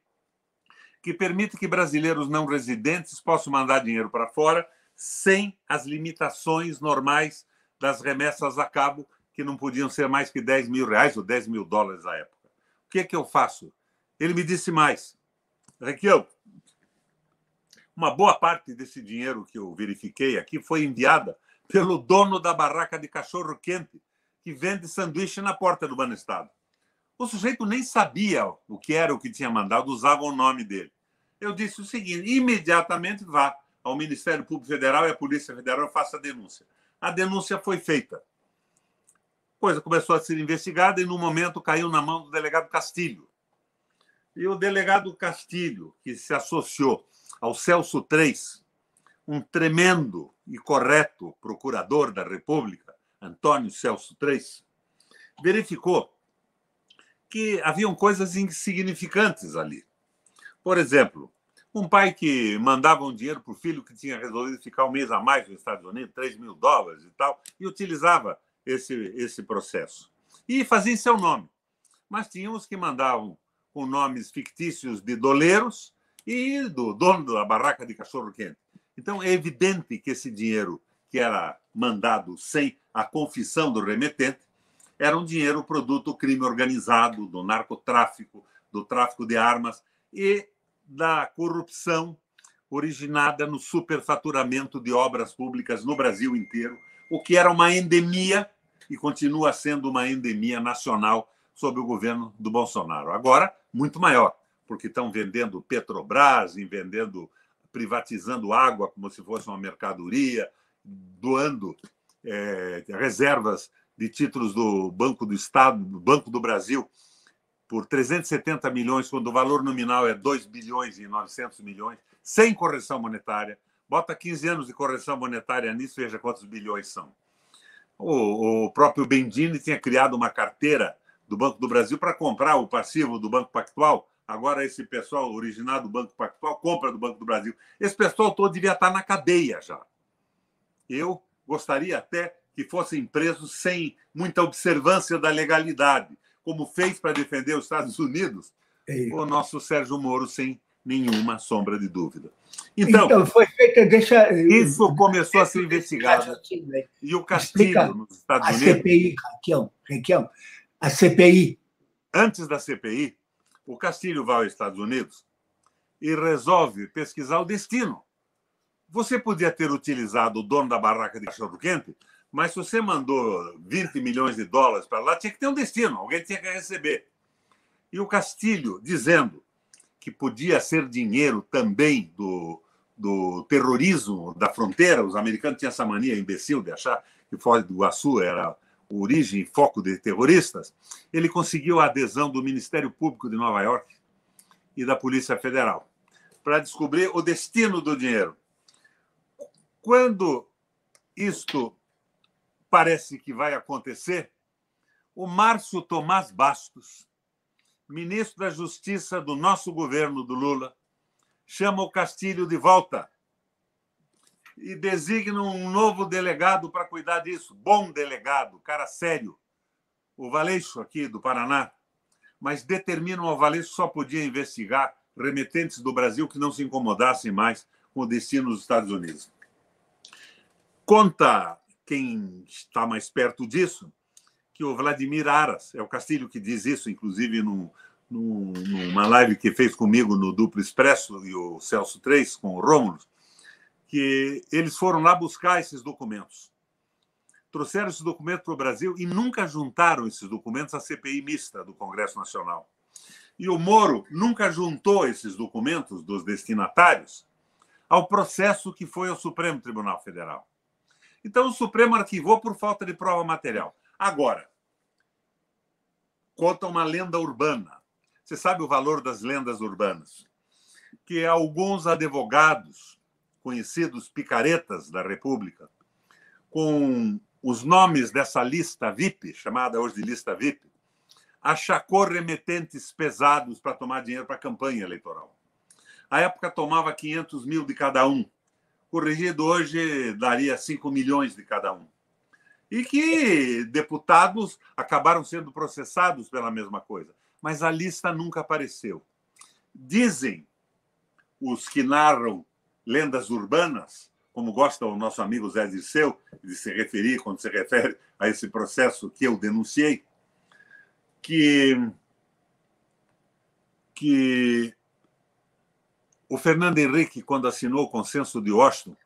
Speaker 3: que permite que brasileiros não residentes possam mandar dinheiro para fora sem as limitações normais das remessas a cabo que não podiam ser mais que 10 mil reais ou 10 mil dólares à época. O que é que eu faço? Ele me disse mais. Raquel, uma boa parte desse dinheiro que eu verifiquei aqui foi enviada pelo dono da barraca de cachorro quente, que vende sanduíche na porta do Banestado. O sujeito nem sabia o que era o que tinha mandado, usava o nome dele. Eu disse o seguinte: imediatamente vá ao Ministério Público Federal e à Polícia Federal faça a denúncia. A denúncia foi feita coisa começou a ser investigada e, no momento, caiu na mão do delegado Castilho. E o delegado Castilho, que se associou ao Celso III, um tremendo e correto procurador da República, Antônio Celso III, verificou que haviam coisas insignificantes ali. Por exemplo, um pai que mandava um dinheiro para o filho que tinha resolvido ficar um mês a mais nos Estados Unidos, 3 mil dólares e tal, e utilizava esse, esse processo. E fazia em seu nome. Mas tinha uns que mandavam com nomes fictícios de doleiros e do dono da barraca de cachorro-quente. Então, é evidente que esse dinheiro que era mandado sem a confissão do remetente era um dinheiro produto do crime organizado, do narcotráfico, do tráfico de armas e da corrupção originada no superfaturamento de obras públicas no Brasil inteiro, o que era uma endemia e continua sendo uma endemia nacional sob o governo do Bolsonaro. Agora, muito maior, porque estão vendendo Petrobras, vendendo, privatizando água como se fosse uma mercadoria, doando é, reservas de títulos do Banco do Estado, do Banco do Brasil, por 370 milhões, quando o valor nominal é 2 bilhões e 900 milhões, sem correção monetária. Bota 15 anos de correção monetária nisso, veja quantos bilhões são. O, o próprio Bendini tinha criado uma carteira do Banco do Brasil para comprar o passivo do Banco Pactual. Agora, esse pessoal originado do Banco Pactual compra do Banco do Brasil. Esse pessoal todo devia estar na cadeia já. Eu gostaria até que fossem presos sem muita observância da legalidade, como fez para defender os Estados hum. Unidos o nosso Sérgio Moro sem nenhuma sombra de dúvida.
Speaker 2: Então, então foi feita, deixa.
Speaker 3: Isso começou a ser investigado. E o Castilho nos Estados Unidos. A CPI, Raquel, Raquel, a CPI. Antes da CPI, o Castilho vai aos Estados Unidos e resolve pesquisar o destino. Você podia ter utilizado o dono da barraca de cachorro-quente, mas se você mandou 20 milhões de dólares para lá, tinha que ter um destino, alguém tinha que receber. E o Castilho dizendo que podia ser dinheiro também do, do terrorismo da fronteira. Os americanos tinham essa mania imbecil de achar que Foz do Iguaçu era origem e foco de terroristas. Ele conseguiu a adesão do Ministério Público de Nova York e da Polícia Federal para descobrir o destino do dinheiro. Quando isto parece que vai acontecer, o Márcio Tomás Bastos, ministro da Justiça do nosso governo, do Lula, chama o Castilho de volta e designa um novo delegado para cuidar disso. Bom delegado, cara sério. O Valeixo, aqui do Paraná. Mas determinam o Valeixo só podia investigar remetentes do Brasil que não se incomodassem mais com o destino dos Estados Unidos. Conta quem está mais perto disso que o Vladimir Aras, é o Castilho que diz isso, inclusive num, num, numa live que fez comigo no Duplo Expresso e o Celso 3 com o Rômulo, que eles foram lá buscar esses documentos. Trouxeram esses documentos para o Brasil e nunca juntaram esses documentos à CPI mista do Congresso Nacional. E o Moro nunca juntou esses documentos dos destinatários ao processo que foi ao Supremo Tribunal Federal. Então, o Supremo arquivou por falta de prova material. Agora, conta uma lenda urbana. Você sabe o valor das lendas urbanas? Que alguns advogados, conhecidos picaretas da República, com os nomes dessa lista VIP, chamada hoje de lista VIP, achacou remetentes pesados para tomar dinheiro para a campanha eleitoral. A época tomava 500 mil de cada um. Corrigido hoje, daria 5 milhões de cada um e que deputados acabaram sendo processados pela mesma coisa. Mas a lista nunca apareceu. Dizem os que narram lendas urbanas, como gosta o nosso amigo Zé Dirceu de se referir quando se refere a esse processo que eu denunciei, que, que o Fernando Henrique, quando assinou o consenso de Washington,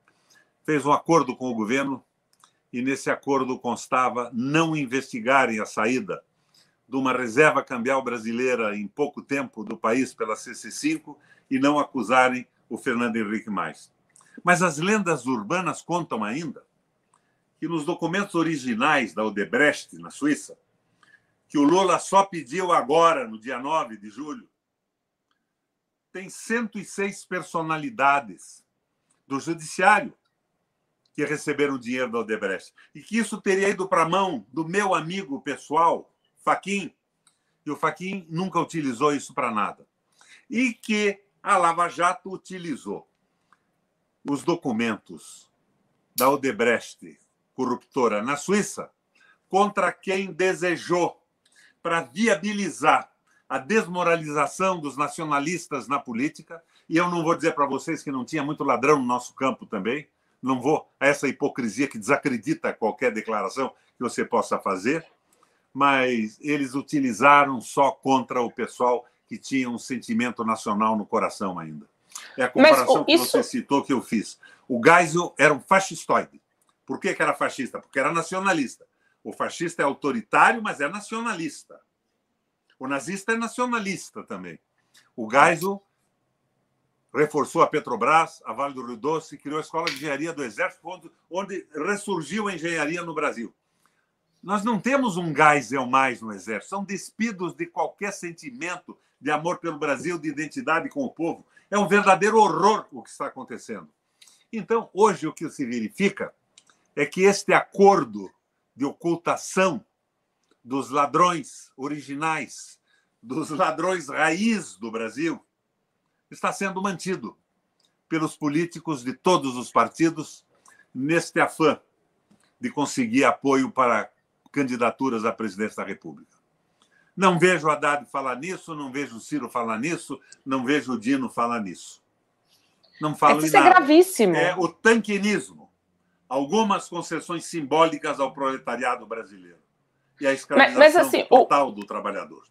Speaker 3: fez um acordo com o governo e nesse acordo constava não investigarem a saída de uma reserva cambial brasileira em pouco tempo do país pela CC5 e não acusarem o Fernando Henrique mais. Mas as lendas urbanas contam ainda que nos documentos originais da Odebrecht, na Suíça, que o Lula só pediu agora, no dia 9 de julho, tem 106 personalidades do judiciário que receberam dinheiro da Odebrecht. E que isso teria ido para a mão do meu amigo pessoal, Faquim, e o Faquim nunca utilizou isso para nada. E que a Lava Jato utilizou os documentos da Odebrecht corruptora na Suíça contra quem desejou para viabilizar a desmoralização dos nacionalistas na política. E eu não vou dizer para vocês que não tinha muito ladrão no nosso campo também, não vou a essa hipocrisia que desacredita qualquer declaração que você possa fazer, mas eles utilizaram só contra o pessoal que tinha um sentimento nacional no coração ainda. É a comparação que você citou que eu fiz. O Geisel era um fascistoide. Por que, que era fascista? Porque era nacionalista. O fascista é autoritário, mas é nacionalista. O nazista é nacionalista também. O Geisel reforçou a Petrobras, a Vale do Rio Doce, criou a Escola de Engenharia do Exército, onde ressurgiu a engenharia no Brasil. Nós não temos um Geisel mais no Exército, são despidos de qualquer sentimento de amor pelo Brasil, de identidade com o povo. É um verdadeiro horror o que está acontecendo. Então, hoje, o que se verifica é que este acordo de ocultação dos ladrões originais, dos ladrões raiz do Brasil, está sendo mantido pelos políticos de todos os partidos neste afã de conseguir apoio para candidaturas à presidência da República. Não vejo Haddad falar nisso, não vejo o Ciro falar nisso, não vejo o Dino falar nisso. Não falo é Isso é nada. é gravíssimo. É o tanquinismo. Algumas concessões simbólicas ao proletariado brasileiro e a escravização mas, mas, assim, total o... do trabalhador.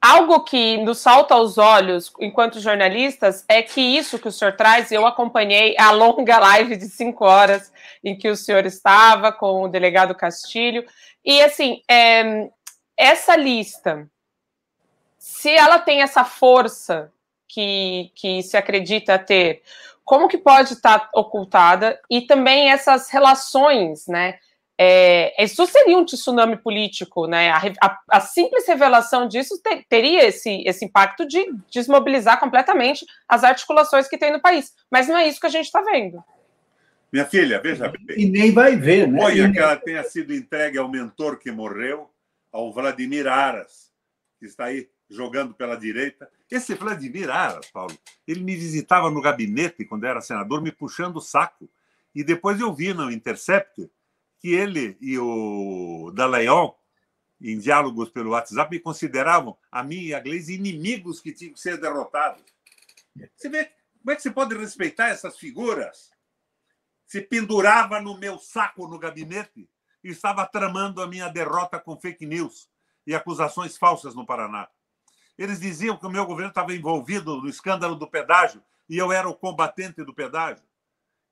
Speaker 1: Algo que nos salta aos olhos enquanto jornalistas é que isso que o senhor traz, eu acompanhei a longa live de cinco horas em que o senhor estava com o delegado Castilho. E assim, é, essa lista, se ela tem essa força que, que se acredita ter, como que pode estar ocultada? E também essas relações, né? É, isso seria um tsunami político, né? A, a, a simples revelação disso ter, teria esse, esse impacto de desmobilizar completamente as articulações que tem no país. Mas não é isso que a gente está vendo.
Speaker 3: Minha filha, veja uhum. bem. E nem vai ver, né? Olha que ela tenha sido entregue ao mentor que morreu, ao Vladimir Aras, que está aí jogando pela direita. Esse Vladimir Aras, Paulo, ele me visitava no gabinete quando era senador, me puxando o saco. E depois eu vi no Intercept que ele e o Dallagnol, em diálogos pelo WhatsApp, me consideravam, a mim e a Gleisi, inimigos que tinham que ser derrotados. Você vê como é que você pode respeitar essas figuras? Se pendurava no meu saco no gabinete e estava tramando a minha derrota com fake news e acusações falsas no Paraná. Eles diziam que o meu governo estava envolvido no escândalo do pedágio e eu era o combatente do pedágio.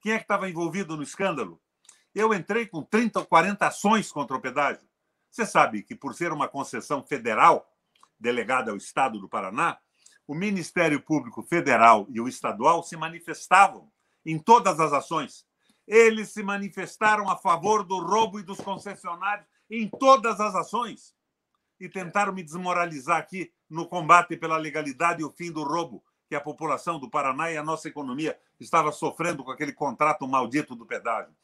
Speaker 3: Quem é que estava envolvido no escândalo? Eu entrei com 30 ou 40 ações contra o pedágio. Você sabe que, por ser uma concessão federal delegada ao Estado do Paraná, o Ministério Público Federal e o Estadual se manifestavam em todas as ações. Eles se manifestaram a favor do roubo e dos concessionários em todas as ações e tentaram me desmoralizar aqui no combate pela legalidade e o fim do roubo que a população do Paraná e a nossa economia estava sofrendo com aquele contrato maldito do pedágio.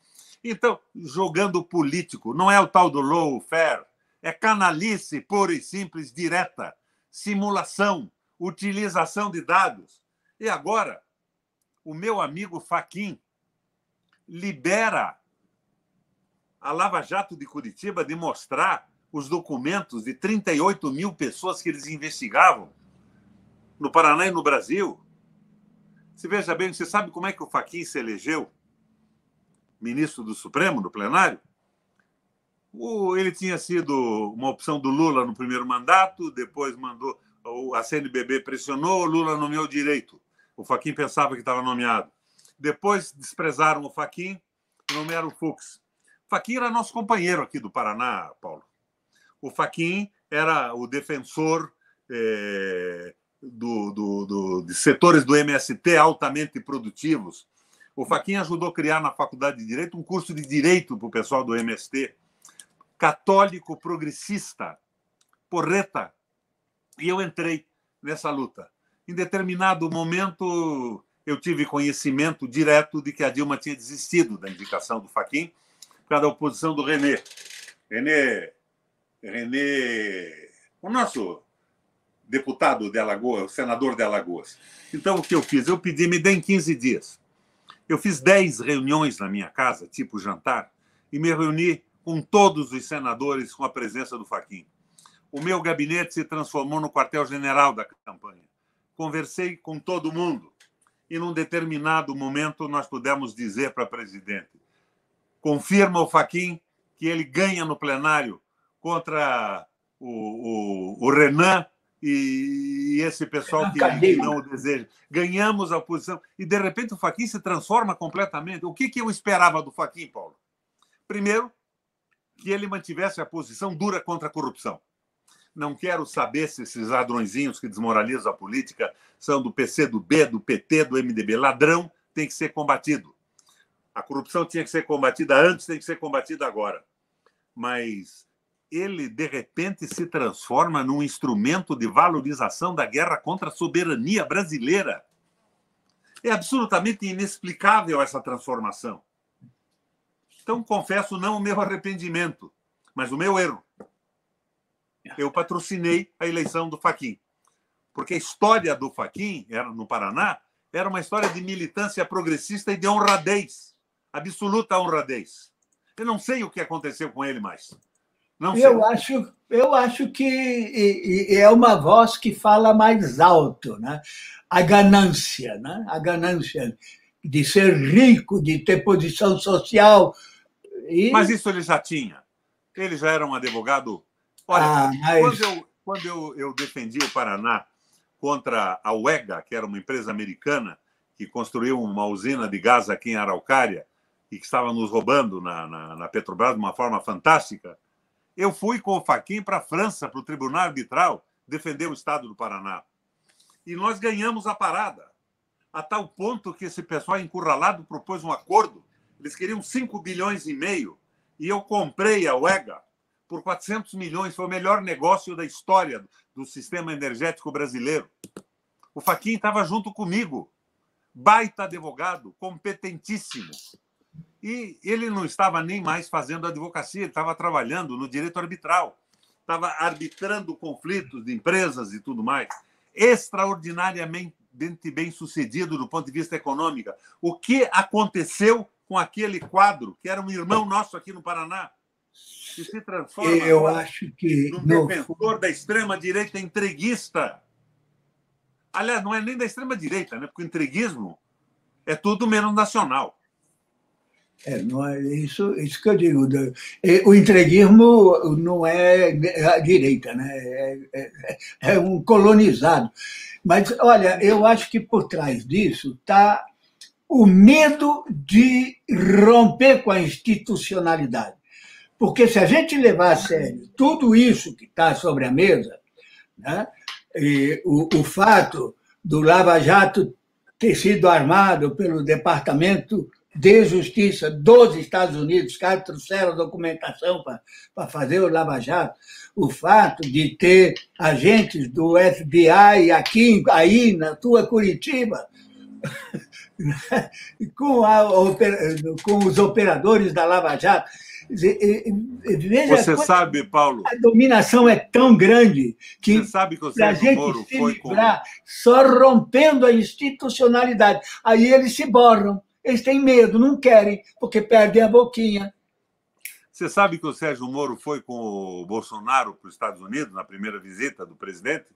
Speaker 3: Então, jogando político, não é o tal do low fair, é canalice pura e simples, direta, simulação, utilização de dados. E agora, o meu amigo Faquin libera a Lava Jato de Curitiba de mostrar os documentos de 38 mil pessoas que eles investigavam no Paraná e no Brasil. Se veja bem, você sabe como é que o Faquin se elegeu? ministro do Supremo, do plenário, ele tinha sido uma opção do Lula no primeiro mandato, depois mandou a CNBB pressionou, o Lula nomeou direito. O Faquin pensava que estava nomeado. Depois desprezaram o Faquin, nomearam o Fux. O Faquin era nosso companheiro aqui do Paraná, Paulo. O Faquin era o defensor é, do, do, do, de setores do MST altamente produtivos, o Faquin ajudou a criar na Faculdade de Direito um curso de Direito para o pessoal do MST, católico progressista, porreta. E eu entrei nessa luta. Em determinado momento, eu tive conhecimento direto de que a Dilma tinha desistido da indicação do Faquin por causa da oposição do René. René, René, o nosso deputado de Alagoas, o senador de Alagoas. Então, o que eu fiz? Eu pedi, me dê em 15 dias. Eu fiz dez reuniões na minha casa, tipo jantar, e me reuni com todos os senadores com a presença do Faquin. O meu gabinete se transformou no quartel-general da campanha. Conversei com todo mundo e, num determinado momento, nós pudemos dizer para o presidente: confirma o Faquin que ele ganha no plenário contra o, o, o Renan e esse pessoal que, que não o deseja. Ganhamos a oposição e, de repente, o Faquin se transforma completamente. O que, que eu esperava do Faquin, Paulo? Primeiro, que ele mantivesse a posição dura contra a corrupção. Não quero saber se esses ladrõezinhos que desmoralizam a política são do PC, do B, do PT, do MDB. Ladrão tem que ser combatido. A corrupção tinha que ser combatida antes, tem que ser combatida agora. Mas ele de repente se transforma num instrumento de valorização da guerra contra a soberania brasileira. É absolutamente inexplicável essa transformação. Então, confesso não o meu arrependimento, mas o meu erro. Eu patrocinei a eleição do Faquin, porque a história do Faquin era no Paraná era uma história de militância progressista e de honradez, absoluta honradez. Eu não sei o que aconteceu com ele mais.
Speaker 2: Não sei. Eu acho, eu acho que é uma voz que fala mais alto, né? A ganância, né? A ganância de ser rico, de ter posição social. E... Mas isso ele
Speaker 3: já tinha. Ele já era um advogado.
Speaker 2: Olha, ah, mas... quando,
Speaker 3: eu, quando eu, eu defendi o Paraná contra a UEGA, que era uma empresa americana que construiu uma usina de gás aqui em Araucária e que estava nos roubando na, na, na Petrobras de uma forma fantástica, eu fui com o Faquin para a França, para o Tribunal Arbitral, defender o Estado do Paraná. E nós ganhamos a parada, a tal ponto que esse pessoal encurralado propôs um acordo. Eles queriam 5 bilhões e meio, e eu comprei a UEGA por 400 milhões. Foi o melhor negócio da história do sistema energético brasileiro. O Faquin estava junto comigo, baita advogado, competentíssimo. E ele não estava nem mais fazendo advocacia, ele estava trabalhando no direito arbitral, estava arbitrando conflitos de empresas e tudo mais. Extraordinariamente bem sucedido do ponto de vista econômico. O que aconteceu com aquele quadro, que era um irmão nosso aqui no Paraná, que se transforma eu acho
Speaker 2: que num
Speaker 3: defensor da extrema-direita entreguista. Aliás, não é nem da extrema-direita, né? porque o entreguismo é tudo menos nacional.
Speaker 2: É, não é isso, isso que eu digo. O entreguismo não é a direita, né? É, é, é, é um colonizado. Mas, olha, eu acho que por trás disso está o medo de romper com a institucionalidade. Porque se a gente levar a sério tudo isso que está sobre a mesa, né? o, o fato do Lava Jato ter sido armado pelo Departamento de Justiça dos Estados Unidos, caras trouxeram documentação para fazer o Lava Jato, o fato de ter agentes do FBI aqui, aí na tua Curitiba, com, a, com os operadores da Lava Jato. Veja Você sabe, Paulo. A dominação é tão grande que a gente Moro se livrar com... só rompendo a institucionalidade. Aí eles se borram. Eles têm medo, não querem, porque perdem a boquinha.
Speaker 3: Você sabe que o Sérgio Moro foi com o Bolsonaro para os Estados Unidos na primeira visita do presidente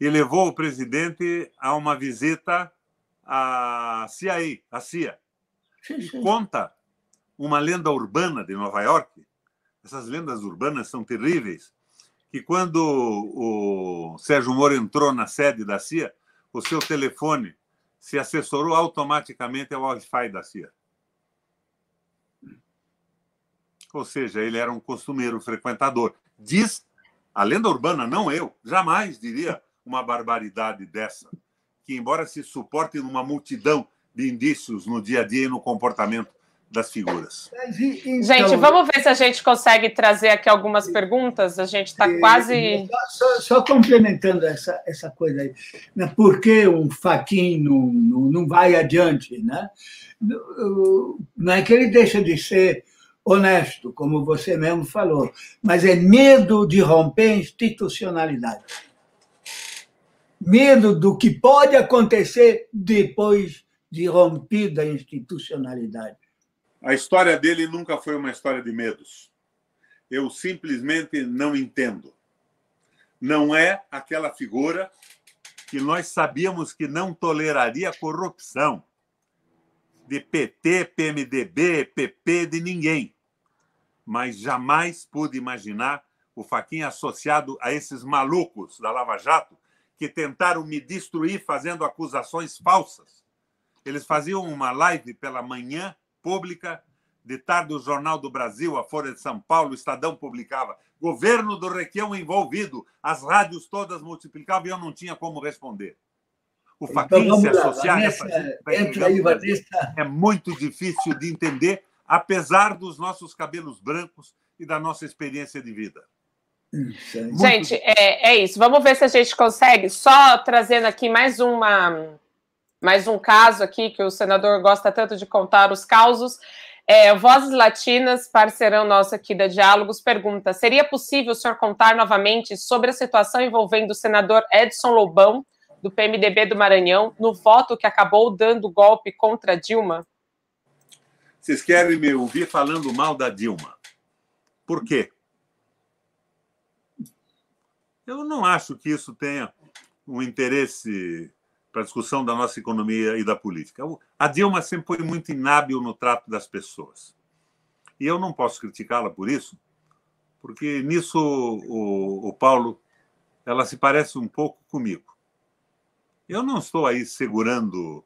Speaker 3: e levou o presidente a uma visita à CIA, à CIA. E conta uma lenda urbana de Nova York. Essas lendas urbanas são terríveis. Que quando o Sérgio Moro entrou na sede da CIA, o seu telefone se assessorou automaticamente ao é Wi-Fi da CIA. Ou seja, ele era um costumeiro, um frequentador. Diz a lenda urbana, não eu, jamais diria uma barbaridade dessa, que embora se suporte numa multidão de indícios no dia a dia e no comportamento das figuras.
Speaker 1: Então, gente, vamos ver se a gente consegue trazer aqui algumas perguntas. A gente está é, quase. É, só,
Speaker 2: só, complementando essa, essa coisa aí. Né, por que o Faquin não, não vai adiante? Né? Não é que ele deixa de ser honesto, como você mesmo falou, mas é medo de romper a institucionalidade. Medo do que pode acontecer depois de rompida a institucionalidade.
Speaker 3: A história dele nunca foi uma história de medos. Eu simplesmente não entendo. Não é aquela figura que nós sabíamos que não toleraria corrupção de PT, PMDB, PP, de ninguém. Mas jamais pude imaginar o Faquinha associado a esses malucos da Lava Jato que tentaram me destruir fazendo acusações falsas. Eles faziam uma live pela manhã República, de tarde o Jornal do Brasil, a Folha de São Paulo, o Estadão publicava. Governo do Requião envolvido, as rádios todas multiplicavam e eu não tinha como responder. O Fachin então, se é associar é muito difícil de entender, apesar dos nossos cabelos brancos e da nossa experiência de vida. Gente,
Speaker 1: é, é isso. Vamos ver se a gente consegue. Só trazendo aqui mais uma mais um caso aqui que o senador gosta tanto de contar os causos. É, Vozes Latinas, parceirão nosso aqui da Diálogos, pergunta: seria possível o senhor contar novamente sobre a situação envolvendo o senador Edson Lobão, do PMDB do Maranhão, no voto que acabou dando golpe contra Dilma?
Speaker 3: Vocês querem me ouvir falando mal da Dilma? Por quê?
Speaker 1: Eu não acho
Speaker 3: que isso tenha um interesse para a discussão da nossa economia e da política. A Dilma sempre foi muito inábil no trato das pessoas. E eu não posso criticá-la por isso, porque nisso, o, o Paulo, ela se parece um pouco comigo. Eu não estou aí segurando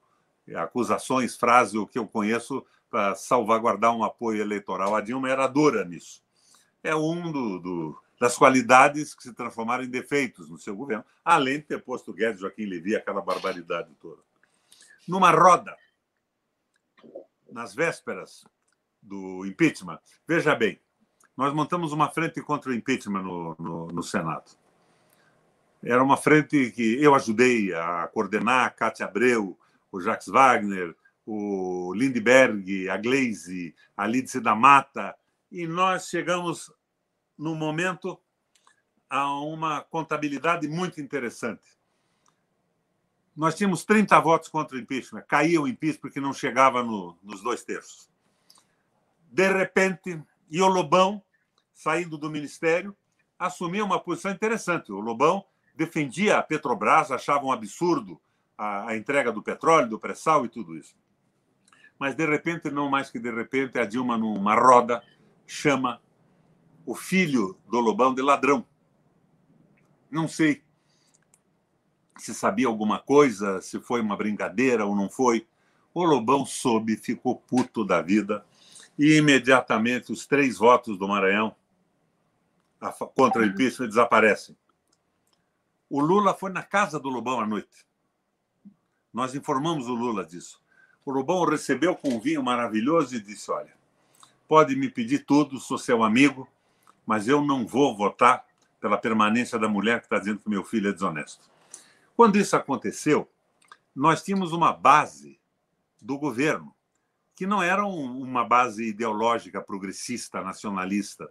Speaker 3: acusações, frases, o que eu conheço para salvaguardar um apoio eleitoral. A Dilma era dura nisso. É um do, do das qualidades que se transformaram em defeitos no seu governo, além de ter posto Guedes, Joaquim Levy, aquela barbaridade toda. Numa roda, nas vésperas do impeachment, veja bem, nós montamos uma frente contra o impeachment no, no, no Senado. Era uma frente que eu ajudei a coordenar, Cátia Abreu, o Jacques Wagner, o Lindbergh, a Glaze, a Lídice da Mata, e nós chegamos no momento, a uma contabilidade muito interessante. Nós tínhamos 30 votos contra o impeachment, caía o impeachment porque não chegava no, nos dois terços. De repente, e o Lobão, saindo do ministério, assumia uma posição interessante. O Lobão defendia a Petrobras, achava um absurdo a, a entrega do petróleo, do pré-sal e tudo isso. Mas, de repente, não mais que de repente, a Dilma, numa roda, chama o filho do Lobão de ladrão. Não sei se sabia alguma coisa, se foi uma brincadeira ou não foi. O Lobão soube, ficou puto da vida e imediatamente os três votos do Maranhão contra o uhum. impeachment desaparecem. O Lula foi na casa do Lobão à noite. Nós informamos o Lula disso. O Lobão o recebeu com um vinho maravilhoso e disse: Olha, pode me pedir tudo, sou seu amigo, mas eu não vou votar pela permanência da mulher que está dizendo que meu filho é desonesto. Quando isso aconteceu, nós tínhamos uma base do governo, que não era uma base ideológica progressista, nacionalista.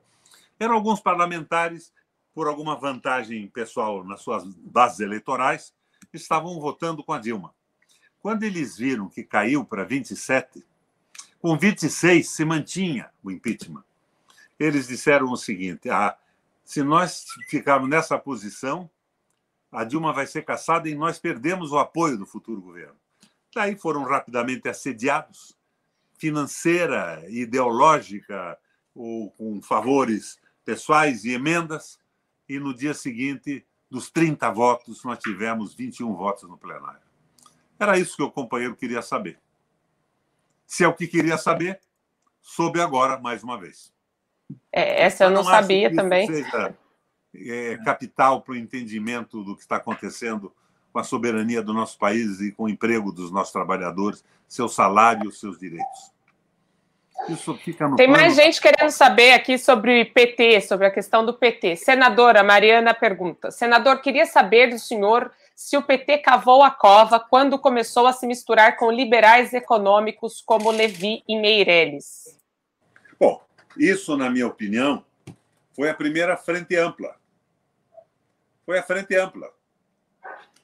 Speaker 3: Eram alguns parlamentares, por alguma vantagem pessoal nas suas bases eleitorais, estavam votando com a Dilma. Quando eles viram que caiu para 27, com 26 se mantinha o impeachment eles disseram o seguinte: ah, se nós ficarmos nessa posição, a Dilma vai ser caçada e nós perdemos o apoio do futuro governo. Daí foram rapidamente assediados, financeira, ideológica, ou com favores pessoais e emendas, e no dia seguinte, dos 30 votos, nós tivemos 21 votos no plenário. Era isso que o companheiro queria saber. Se é o que queria saber, soube agora mais uma vez.
Speaker 1: É, essa eu não, eu não sabia também. Seja,
Speaker 3: é, capital para o entendimento do que está acontecendo com a soberania do nosso país e com o emprego dos nossos trabalhadores, seu salário e os seus direitos. Isso fica no Tem plano... mais
Speaker 1: gente querendo saber aqui sobre PT, sobre a questão do PT. Senadora Mariana pergunta: Senador, queria saber do senhor se o PT cavou a cova quando começou a se misturar com liberais econômicos como Levi e Meirelles.
Speaker 3: Bom, isso, na minha opinião, foi a primeira frente ampla. Foi a frente ampla.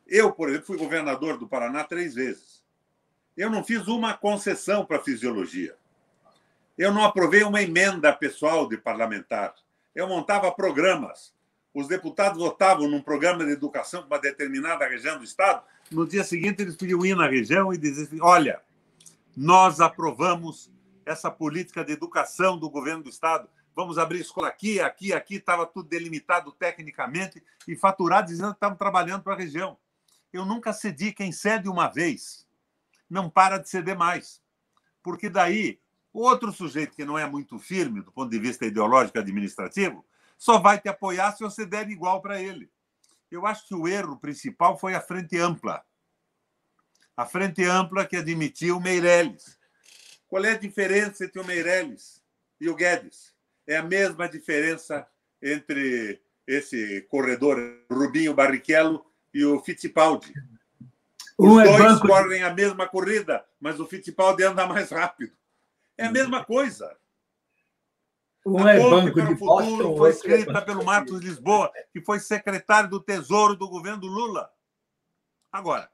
Speaker 3: Eu, por exemplo, fui governador do Paraná três vezes. Eu não fiz uma concessão para fisiologia. Eu não aprovei uma emenda pessoal de parlamentar. Eu montava programas. Os deputados votavam num programa de educação para uma determinada região do Estado. No dia seguinte, eles podiam ir na região e dizer assim: olha, nós aprovamos essa política de educação do governo do Estado. Vamos abrir escola aqui, aqui, aqui, estava tudo delimitado tecnicamente e faturado dizendo que estavam trabalhando para a região. Eu nunca cedi. Quem cede uma vez não para de ceder mais. Porque daí, outro sujeito que não é muito firme do ponto de vista ideológico administrativo só vai te apoiar se você der igual para ele. Eu acho que o erro principal foi a Frente Ampla. A Frente Ampla que admitiu Meirelles qual é a diferença entre o Meirelles e o Guedes? É a mesma diferença entre esse corredor Rubinho Barrichello e o Fittipaldi.
Speaker 2: Os um é dois é banco...
Speaker 3: correm a mesma corrida, mas o Fittipaldi anda mais rápido. É a mesma uhum. coisa. Um a é banco pelo de futuro Boston, foi é escrita é pelo Marcos Lisboa, que foi secretário do Tesouro do governo do Lula. Agora,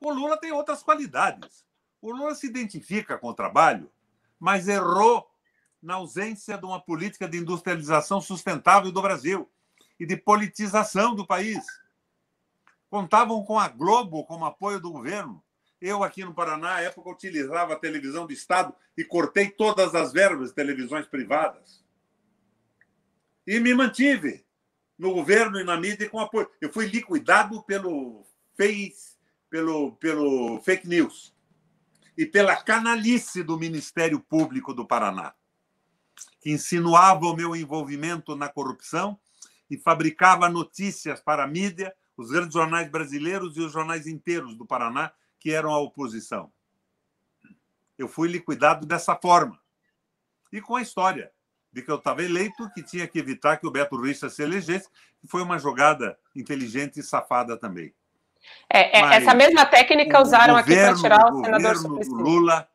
Speaker 3: o Lula tem outras qualidades. O Lula se identifica com o trabalho, mas errou na ausência de uma política de industrialização sustentável do Brasil e de politização do país. Contavam com a Globo como apoio do governo. Eu, aqui no Paraná, na época, utilizava a televisão do Estado e cortei todas as verbas de televisões privadas. E me mantive no governo e na mídia com apoio. Eu fui liquidado pelo, face, pelo, pelo fake news e pela canalice do Ministério Público do Paraná, que insinuava o meu envolvimento na corrupção e fabricava notícias para a mídia, os grandes jornais brasileiros e os jornais inteiros do Paraná, que eram a oposição. Eu fui liquidado dessa forma. E com a história de que eu estava eleito, que tinha que evitar que o Beto Ruiz se elegesse, que foi uma jogada inteligente e safada também.
Speaker 1: É, é essa mesma técnica usaram aqui para tirar o, o senador Suplicy.
Speaker 3: Lula,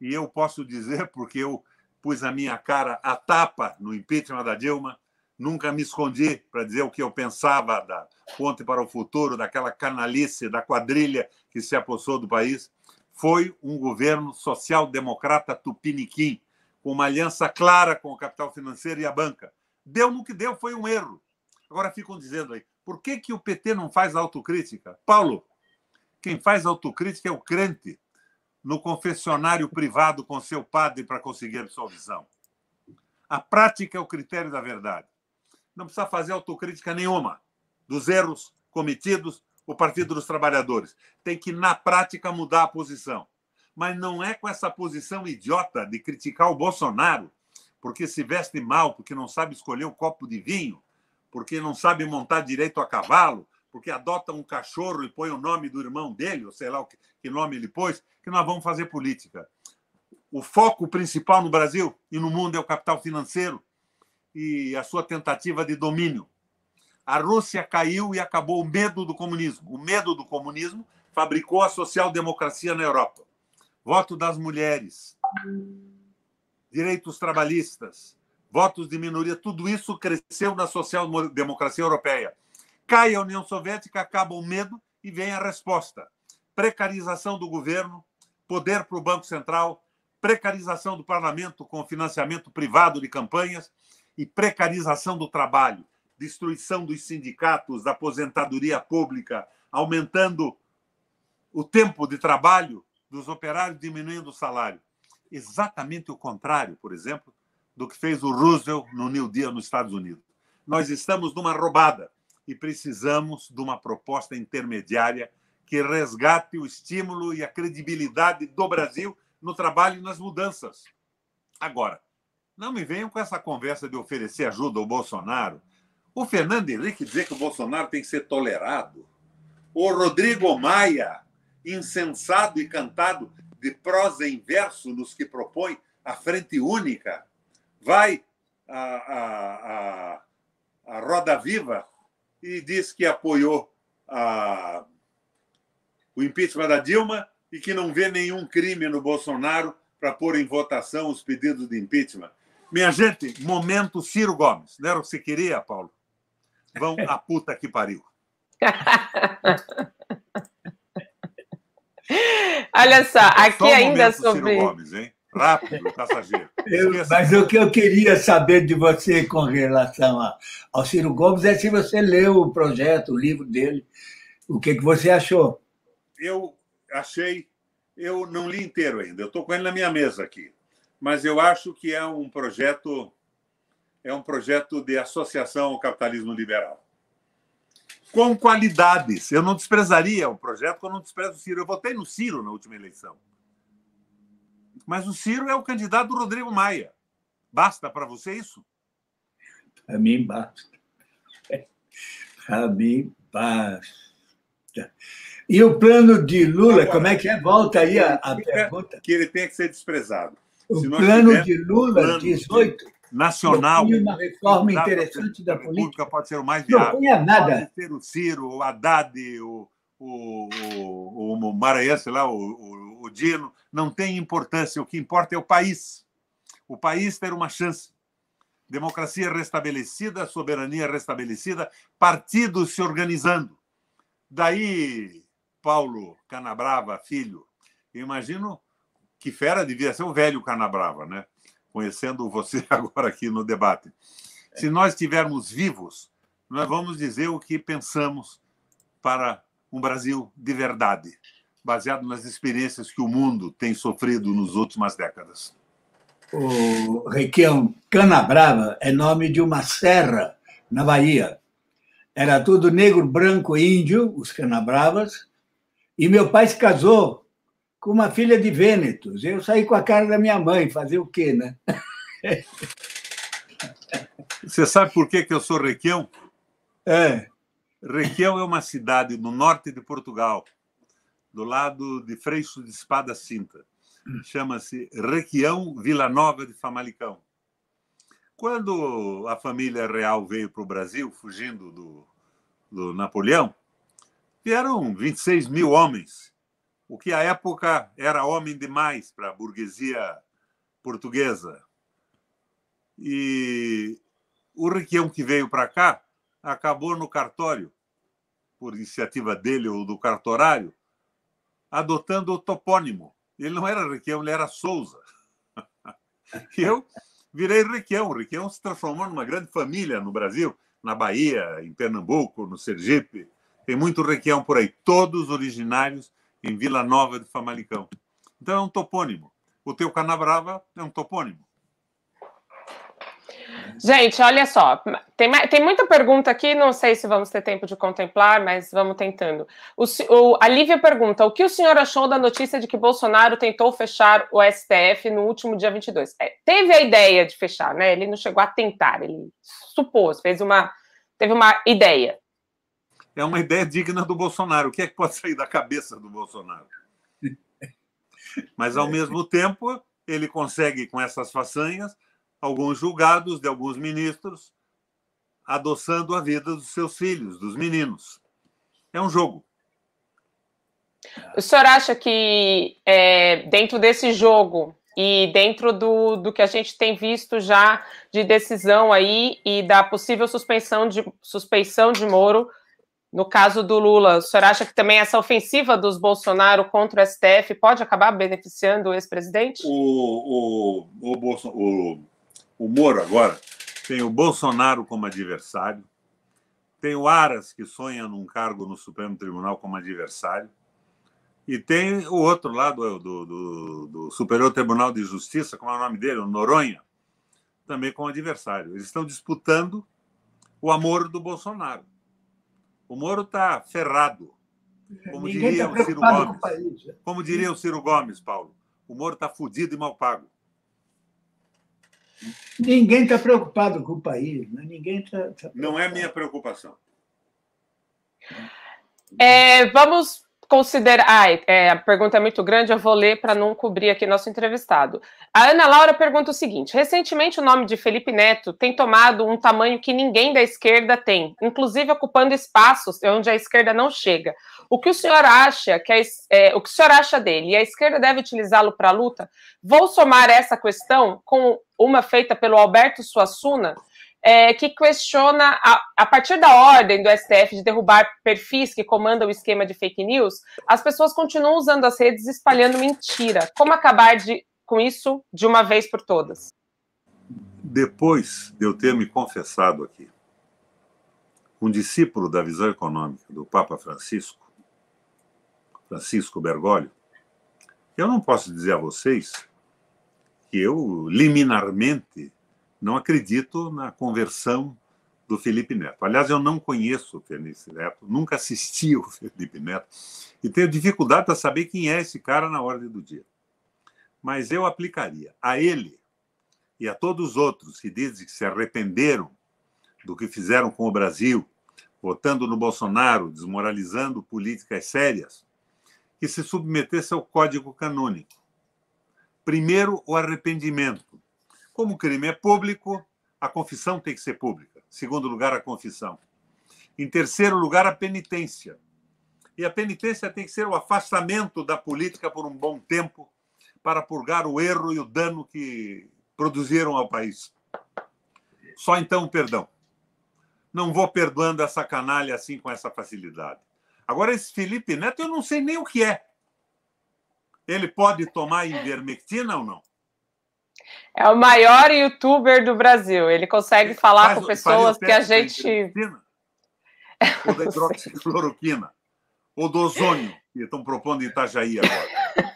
Speaker 3: e eu posso dizer, porque eu pus a minha cara à tapa no impeachment da Dilma, nunca me escondi para dizer o que eu pensava da Ponte para o Futuro, daquela canalice, da quadrilha que se apossou do país, foi um governo social-democrata tupiniquim, com uma aliança clara com o capital financeiro e a banca. Deu no que deu, foi um erro. Agora ficam dizendo aí, por que, que o PT não faz autocrítica? Paulo, quem faz autocrítica é o crente no confessionário privado com seu padre para conseguir absolvição. A prática é o critério da verdade. Não precisa fazer autocrítica nenhuma dos erros cometidos o Partido dos Trabalhadores. Tem que, na prática, mudar a posição. Mas não é com essa posição idiota de criticar o Bolsonaro porque se veste mal, porque não sabe escolher o um copo de vinho, porque não sabe montar direito a cavalo, porque adota um cachorro e põe o nome do irmão dele, ou sei lá o que, que nome ele pôs, que nós vamos fazer política. O foco principal no Brasil e no mundo é o capital financeiro e a sua tentativa de domínio. A Rússia caiu e acabou o medo do comunismo. O medo do comunismo fabricou a social-democracia na Europa. Voto das mulheres, direitos trabalhistas, votos de minoria, tudo isso cresceu na social-democracia europeia. Cai a União Soviética, acaba o medo e vem a resposta. Precarização do governo, poder para o Banco Central, precarização do parlamento com financiamento privado de campanhas e precarização do trabalho, destruição dos sindicatos, da aposentadoria pública, aumentando o tempo de trabalho dos operários, diminuindo o salário. Exatamente o contrário, por exemplo, do que fez o Roosevelt no New Deal nos Estados Unidos. Nós estamos numa roubada e precisamos de uma proposta intermediária que resgate o estímulo e a credibilidade do Brasil no trabalho e nas mudanças. Agora, não me venham com essa conversa de oferecer ajuda ao Bolsonaro. O Fernando Henrique dizer que o Bolsonaro tem que ser tolerado. O Rodrigo Maia, insensado e cantado de prosa em verso nos que propõe a frente única vai à Roda Viva e diz que apoiou a, o impeachment da Dilma e que não vê nenhum crime no Bolsonaro para pôr em votação os pedidos de impeachment. Minha gente, momento Ciro Gomes. Não era o que você queria, Paulo? Vão a puta que pariu.
Speaker 1: Olha só, é aqui só ainda sobre. Ciro Gomes,
Speaker 3: hein? Rápido, passageiro.
Speaker 1: Eu, mas o que eu
Speaker 2: queria saber de você com relação a, ao Ciro Gomes é se você leu o projeto, o livro dele, o que, que você achou?
Speaker 3: Eu achei, eu não li inteiro ainda, eu estou com ele na minha mesa aqui, mas eu acho que é um projeto, é um projeto de associação ao capitalismo liberal. Com qualidades. Eu não desprezaria o projeto, eu não desprezo o Ciro. Eu votei no Ciro na última eleição. Mas o Ciro é o candidato do Rodrigo Maia. Basta para você isso? Para mim, basta.
Speaker 2: Para mim, basta. E o plano de Lula, Agora, como é que é? Volta aí a, a
Speaker 3: pergunta. Que ele tem que ser desprezado. O Se plano tivermos, de Lula, plano 18. Nacional. Uma reforma interessante da, da política. pode ser o mais viável. Não tinha nada. Pode ser o Ciro, o Haddad, o, o, o, o Maranhense lá, o, o o Dino, não tem importância. O que importa é o país. O país ter uma chance. Democracia restabelecida, soberania restabelecida, partidos se organizando. Daí, Paulo Canabrava, filho, eu imagino que fera devia ser o velho Canabrava, né? Conhecendo você agora aqui no debate. Se nós estivermos vivos, nós vamos dizer o que pensamos para um Brasil de verdade baseado nas experiências que o mundo tem sofrido nos últimas décadas? O
Speaker 2: Requião, Canabrava é nome de uma serra na Bahia. Era tudo negro, branco, índio, os Canabravas. E meu pai se casou com uma filha de Vênetos. Eu saí com a cara da minha mãe, fazer o quê, né?
Speaker 3: Você sabe por que, que eu sou Requião? É. Requião é uma cidade no norte de Portugal, do lado de Freixo de Espada Cinta. Chama-se Requião Vila Nova de Famalicão. Quando a família real veio para o Brasil, fugindo do, do Napoleão, vieram 26 mil homens, o que à época era homem demais para a burguesia portuguesa. E o Requião que veio para cá acabou no cartório, por iniciativa dele ou do cartorário, adotando o topônimo. Ele não era Requião, ele era Souza. E eu virei Requião. O Requião se transformou numa grande família no Brasil, na Bahia, em Pernambuco, no Sergipe. Tem muito Requião por aí, todos originários em Vila Nova de Famalicão. Então é um topônimo. O teu Canabrava é um topônimo.
Speaker 1: Gente, olha só, tem, tem muita pergunta aqui, não sei se vamos ter tempo de contemplar, mas vamos tentando. O, o, a Lívia pergunta, o que o senhor achou da notícia de que Bolsonaro tentou fechar o STF no último dia 22? É, teve a ideia de fechar, né? Ele não chegou a tentar, ele supôs, fez uma, teve uma ideia.
Speaker 3: É uma ideia digna do Bolsonaro. O que é que pode sair da cabeça do Bolsonaro? Mas, ao mesmo tempo, ele consegue, com essas façanhas, alguns julgados de alguns ministros adoçando a vida dos seus filhos, dos meninos.
Speaker 1: É um jogo. O senhor acha que é, dentro desse jogo e dentro do, do que a gente tem visto já de decisão aí e da possível suspensão de, suspensão de Moro, no caso do Lula, o senhor acha que também essa ofensiva dos Bolsonaro contra o STF pode acabar beneficiando o ex-presidente?
Speaker 3: O, o, o, Bolson, o o Moro agora, tem o Bolsonaro como adversário, tem o Aras, que sonha num cargo no Supremo Tribunal como adversário, e tem o outro lado é do, do, do Superior Tribunal de Justiça, como é o nome dele, o Noronha, também como adversário. Eles estão disputando o amor do Bolsonaro. O Moro está ferrado.
Speaker 2: Como Ninguém tá diria tá o Ciro
Speaker 3: Gomes. Né? como diria o Ciro Gomes, Paulo. O Moro está fudido e mal pago.
Speaker 2: Ninguém
Speaker 1: está preocupado com o país, né? ninguém está.
Speaker 3: Tá não é minha preocupação.
Speaker 1: É, vamos considerar. Ai, é, a pergunta é muito grande, eu vou ler para não cobrir aqui nosso entrevistado. A Ana Laura pergunta o seguinte: recentemente o nome de Felipe Neto tem tomado um tamanho que ninguém da esquerda tem, inclusive ocupando espaços onde a esquerda não chega. O que o senhor acha que a, é, o que o senhor acha dele? E a esquerda deve utilizá-lo para a luta? Vou somar essa questão com uma feita pelo Alberto Suassuna é, que questiona, a, a, partir da ordem do STF de derrubar perfis que comandam o esquema de fake news, as pessoas continuam usando as redes espalhando mentira. Como acabar de, com isso de uma vez por todas?
Speaker 3: Depois de eu ter me confessado aqui, um discípulo da visão econômica do Papa Francisco, Francisco Bergoglio, eu não posso dizer a vocês que eu liminarmente não acredito na conversão do Felipe Neto. Aliás, eu não conheço o Felipe Neto, nunca assisti o Felipe Neto e tenho dificuldade para saber quem é esse cara na ordem do dia. Mas eu aplicaria a ele e a todos os outros que dizem que se arrependeram do que fizeram com o Brasil, votando no Bolsonaro, desmoralizando políticas sérias, que se submetesse ao código canônico. Primeiro, o arrependimento. Como o crime é público, a confissão tem que ser pública. Em segundo lugar, a confissão. Em terceiro lugar, a penitência. E a penitência tem que ser o afastamento da política por um bom tempo para purgar o erro e o dano que produziram ao país. Só então perdão. Não vou perdoando essa canalha assim com essa facilidade. Agora, esse Felipe Neto, eu não sei nem o que é. Ele pode tomar ivermectina ou não?
Speaker 1: É o maior youtuber do Brasil. Ele consegue falar faz, com pessoas que a gente.
Speaker 3: Ou da hidroxicloroquina. Ou do ozônio, que estão propondo em Itajaí agora.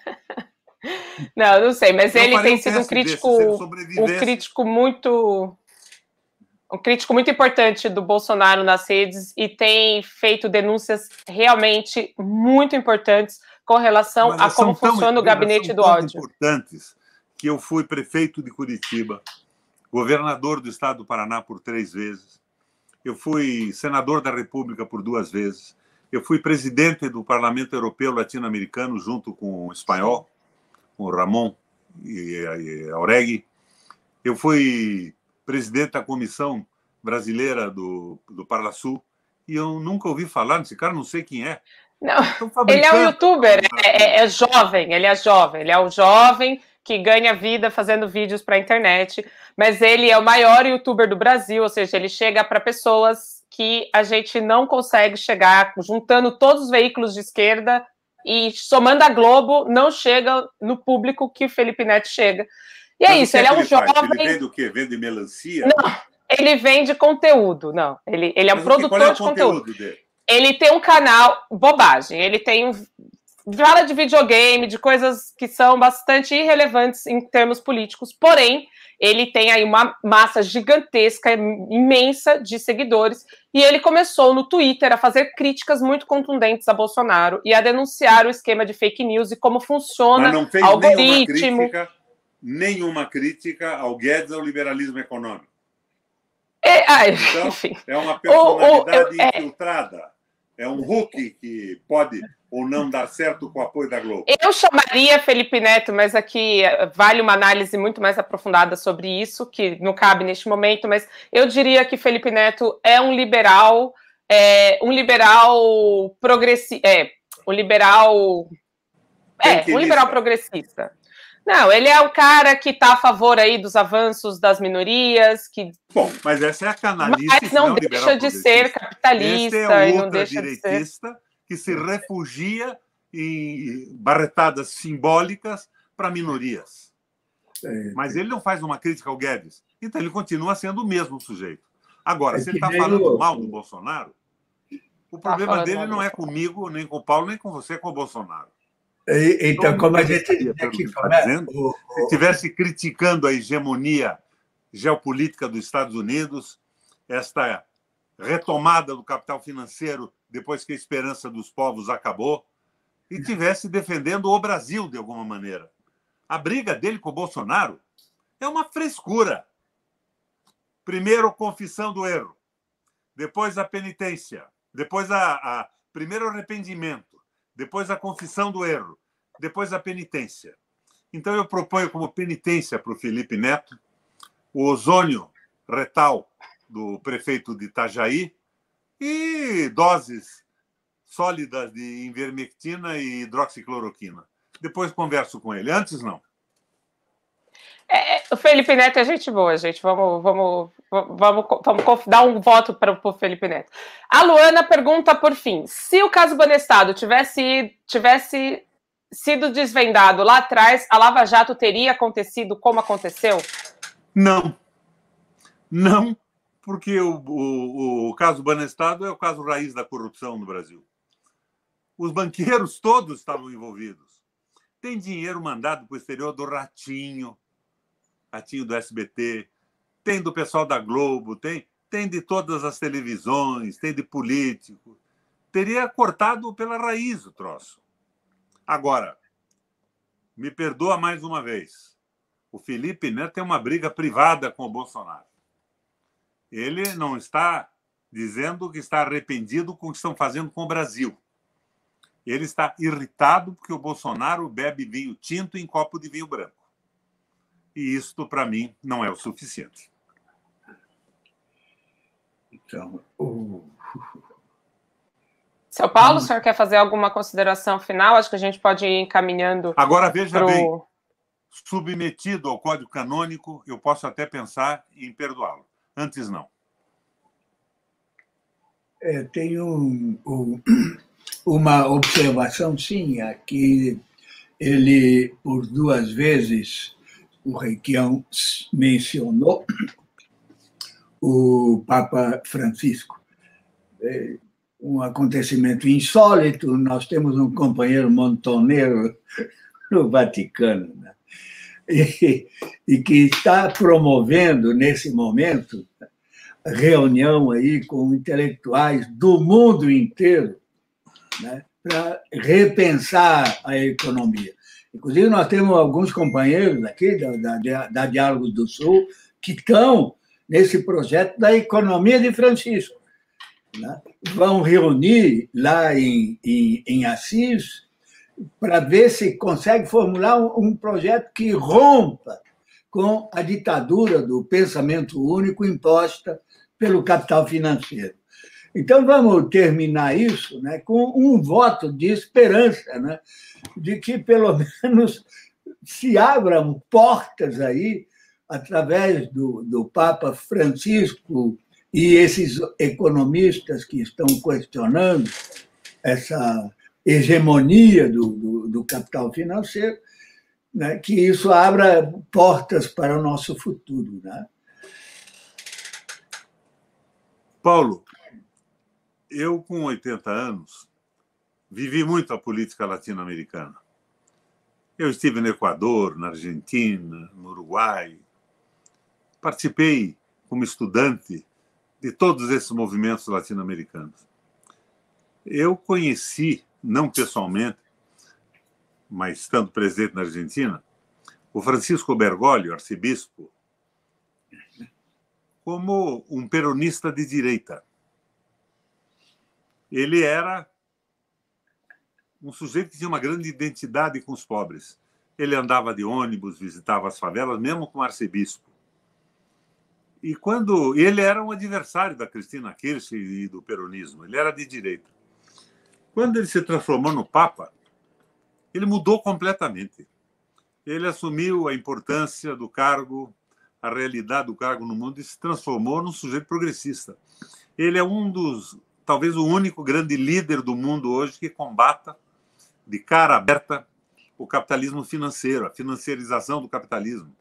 Speaker 1: Não, não sei, mas eu ele tem sido um crítico, um crítico muito um crítico muito importante do Bolsonaro nas redes e tem feito denúncias realmente muito importantes com relação mas a como funciona tão, o gabinete do ódio.
Speaker 3: Importantes que eu fui prefeito de Curitiba, governador do estado do Paraná por três vezes, eu fui senador da República por duas vezes, eu fui presidente do Parlamento Europeu Latino-Americano junto com o espanhol, com o Ramon e Auregui. Eu fui presidente da Comissão Brasileira do, do Sul e eu nunca ouvi falar desse cara, não sei quem é. Não,
Speaker 1: ele é um youtuber, é, é, é, jovem, ele é jovem, ele é um jovem que ganha vida fazendo vídeos para a internet, mas ele é o maior youtuber do Brasil, ou seja, ele chega para pessoas que a gente não consegue chegar, juntando todos os veículos de esquerda e somando a Globo, não chega no público que o Felipe Neto chega. E é mas isso, é ele é um ele jovem. Faz? Ele vende
Speaker 3: o quê? Vende melancia?
Speaker 1: Não, ele vende conteúdo, não. Ele, ele é um é produtor é de conteúdo. conteúdo ele tem um canal, bobagem, ele tem um fala de videogame, de coisas que são bastante irrelevantes em termos políticos, porém, ele tem aí uma massa gigantesca, imensa de seguidores, e ele começou no Twitter a fazer críticas muito contundentes a Bolsonaro e a denunciar o esquema de fake news e como funciona o algoritmo. Nenhuma crítica,
Speaker 3: nenhuma crítica ao Guedes ao liberalismo econômico. É, ai, então, enfim. é uma personalidade o, o, eu, é, infiltrada. É... É um Hulk que pode ou não dar certo com o apoio da Globo.
Speaker 1: Eu chamaria Felipe Neto, mas aqui eh, vale uma análise muito mais aprofundada sobre isso, que não cabe neste momento, mas eu diria que Felipe Neto é um liberal, é, um liberal progressista. É, um liberal. É, um liberal progressista. Não, ele é o cara que está a favor aí dos avanços das minorias, que.
Speaker 3: Bom, mas essa é a canalista. Mas não, não deixa de ser é capitalista é e não deixa de ser que se refugia em barretadas simbólicas para minorias. É, mas é. ele não faz uma crítica ao Guedes. Então ele continua sendo o mesmo sujeito. Agora, é se ele está falando mal do Bolsonaro, o tá problema tá dele não é comigo, nem com o Paulo, nem com você, é com o Bolsonaro. Então, então, como a gente é aqui, tá né, se estivesse criticando a hegemonia geopolítica dos Estados Unidos, esta retomada do capital financeiro depois que a esperança dos povos acabou, e estivesse defendendo o Brasil de alguma maneira. A briga dele com o Bolsonaro é uma frescura. Primeiro, confissão do erro, depois a penitência, depois a, a primeiro arrependimento depois a confissão do erro, depois a penitência. Então eu proponho como penitência para o Felipe Neto o ozônio retal do prefeito de Itajaí e doses sólidas de invermectina e hidroxicloroquina. Depois converso
Speaker 1: com ele. Antes, não. É, é, o Felipe Neto é gente boa, gente. Vamos, vamos, vamos, vamos dar um voto para o Felipe Neto. A Luana pergunta por fim: se o caso Banestado tivesse, tivesse sido desvendado lá atrás, a Lava Jato teria acontecido como aconteceu?
Speaker 3: Não. Não, porque o, o, o caso Banestado é o caso raiz da corrupção no Brasil. Os banqueiros todos estavam envolvidos. Tem dinheiro mandado para o exterior do Ratinho, Ratinho do SBT, tem do pessoal da Globo, tem, tem de todas as televisões, tem de político. Teria cortado pela raiz o troço. Agora, me perdoa mais uma vez, o Felipe Neto tem uma briga privada com o Bolsonaro. Ele não está dizendo que está arrependido com o que estão fazendo com o Brasil. Ele está irritado porque o Bolsonaro bebe vinho tinto em copo de vinho branco e isto, para mim, não é o suficiente. Então, uh...
Speaker 1: Seu Paulo, hum. o senhor quer fazer alguma consideração final? Acho que a gente pode ir encaminhando. Agora, veja pro... bem,
Speaker 3: submetido ao Código Canônico, eu posso até pensar em perdoá-lo. Antes, não.
Speaker 2: É, um, um, uma observação, sim, é que ele, por duas vezes, o Requião mencionou, o Papa Francisco. É um acontecimento insólito, nós temos um companheiro montoneiro no Vaticano, né? e, e, que está promovendo, nesse momento, reunião aí com intelectuais do mundo inteiro né? para repensar a economia. Inclusive, nós temos alguns companheiros aqui da, da, da do Sul que estão nesse projeto da economia de Francisco. Né? Vão reunir lá em, em, em Assis para ver se consegue formular um, um projeto que rompa com a ditadura do pensamento único imposta pelo capital financeiro. Então, vamos terminar isso né, com um voto de esperança, né, de que pelo menos se abram portas aí, através do, do Papa Francisco e esses economistas que estão questionando essa hegemonia do, do, do capital financeiro, né, que isso abra portas para o nosso futuro. Né?
Speaker 3: Paulo, eu, com 80 anos, vivi muito a política latino-americana. Eu estive no Equador, na Argentina, no Uruguai. Participei como estudante de todos esses movimentos latino-americanos. Eu conheci, não pessoalmente, mas estando presente na Argentina, o Francisco Bergoglio, arcebispo, como um peronista de direita ele era um sujeito que tinha uma grande identidade com os pobres. Ele andava de ônibus, visitava as favelas, mesmo com o arcebispo. E quando ele era um adversário da Cristina Kirchner e do peronismo, ele era de direita. Quando ele se transformou no Papa, ele mudou completamente. Ele assumiu a importância do cargo, a realidade do cargo no mundo e se transformou num sujeito progressista. Ele é um dos talvez o único grande líder do mundo hoje que combata de cara aberta o capitalismo financeiro, a financiarização do capitalismo,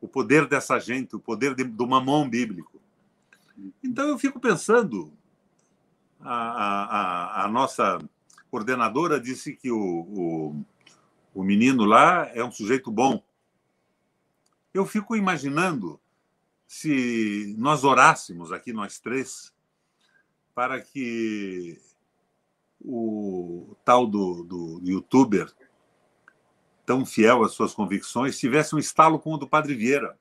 Speaker 3: o poder dessa gente, o poder de, do mamão bíblico. Então eu fico pensando, a, a, a nossa coordenadora disse que o, o, o menino lá é um sujeito bom. Eu fico imaginando se nós orássemos aqui, nós três, para que o tal do, do youtuber, tão fiel às suas convicções, tivesse um estalo com o do Padre Vieira.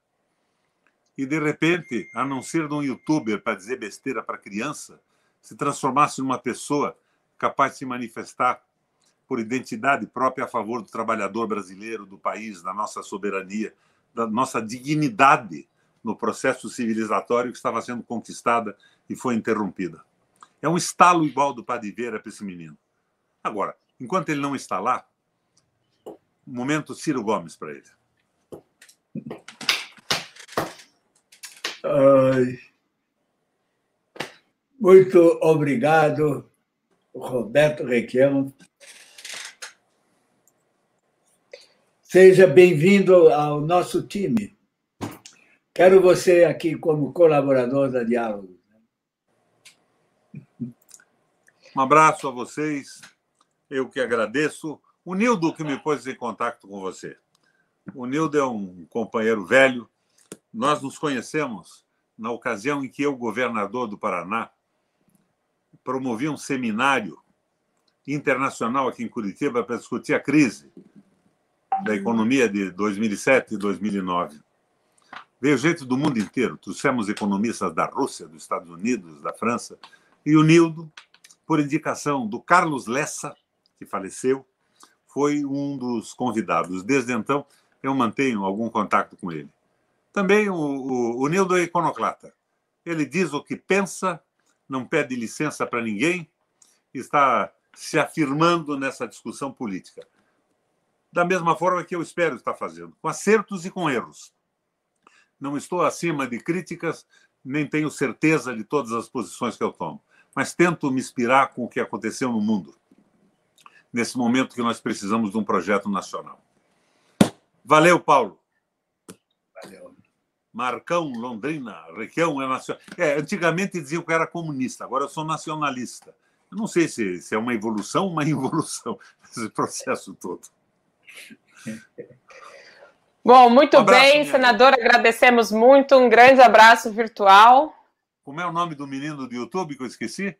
Speaker 3: E, de repente, a não ser de um youtuber para dizer besteira para criança, se transformasse numa pessoa capaz de se manifestar por identidade própria a favor do trabalhador brasileiro, do país, da nossa soberania, da nossa dignidade no processo civilizatório que estava sendo conquistada e foi interrompida. É um estalo igual do Padiveira para esse menino. Agora, enquanto ele não está lá, momento Ciro Gomes para ele.
Speaker 2: Ai. Muito obrigado, Roberto Requião. Seja bem-vindo ao nosso time. Quero você aqui como
Speaker 3: colaborador da Diálogo. Um abraço a vocês. Eu que agradeço. O Nildo que me pôs em contato com você. O Nildo é um companheiro velho. Nós nos conhecemos na ocasião em que eu, governador do Paraná, promovi um seminário internacional aqui em Curitiba para discutir a crise da economia de 2007 e 2009. Veio gente do mundo inteiro. Trouxemos economistas da Rússia, dos Estados Unidos, da França. E o Nildo, por indicação do Carlos Lessa, que faleceu, foi um dos convidados. Desde então, eu mantenho algum contato com ele. Também o, o, o Nildo é iconoclata. Ele diz o que pensa, não pede licença para ninguém, está se afirmando nessa discussão política. Da mesma forma que eu espero estar fazendo, com acertos e com erros. Não estou acima de críticas, nem tenho certeza de todas as posições que eu tomo mas tento me inspirar com o que aconteceu no mundo, nesse momento que nós precisamos de um projeto nacional. Valeu, Paulo. Valeu. Marcão, Londrina, Requião é nacional. É, antigamente diziam que eu era comunista, agora eu sou nacionalista. Eu não sei se, se é uma evolução ou uma involução, esse processo todo.
Speaker 1: Bom, muito um abraço, bem, senador, agradecemos muito. Um grande abraço virtual.
Speaker 3: Como é o nome do menino do YouTube que eu esqueci?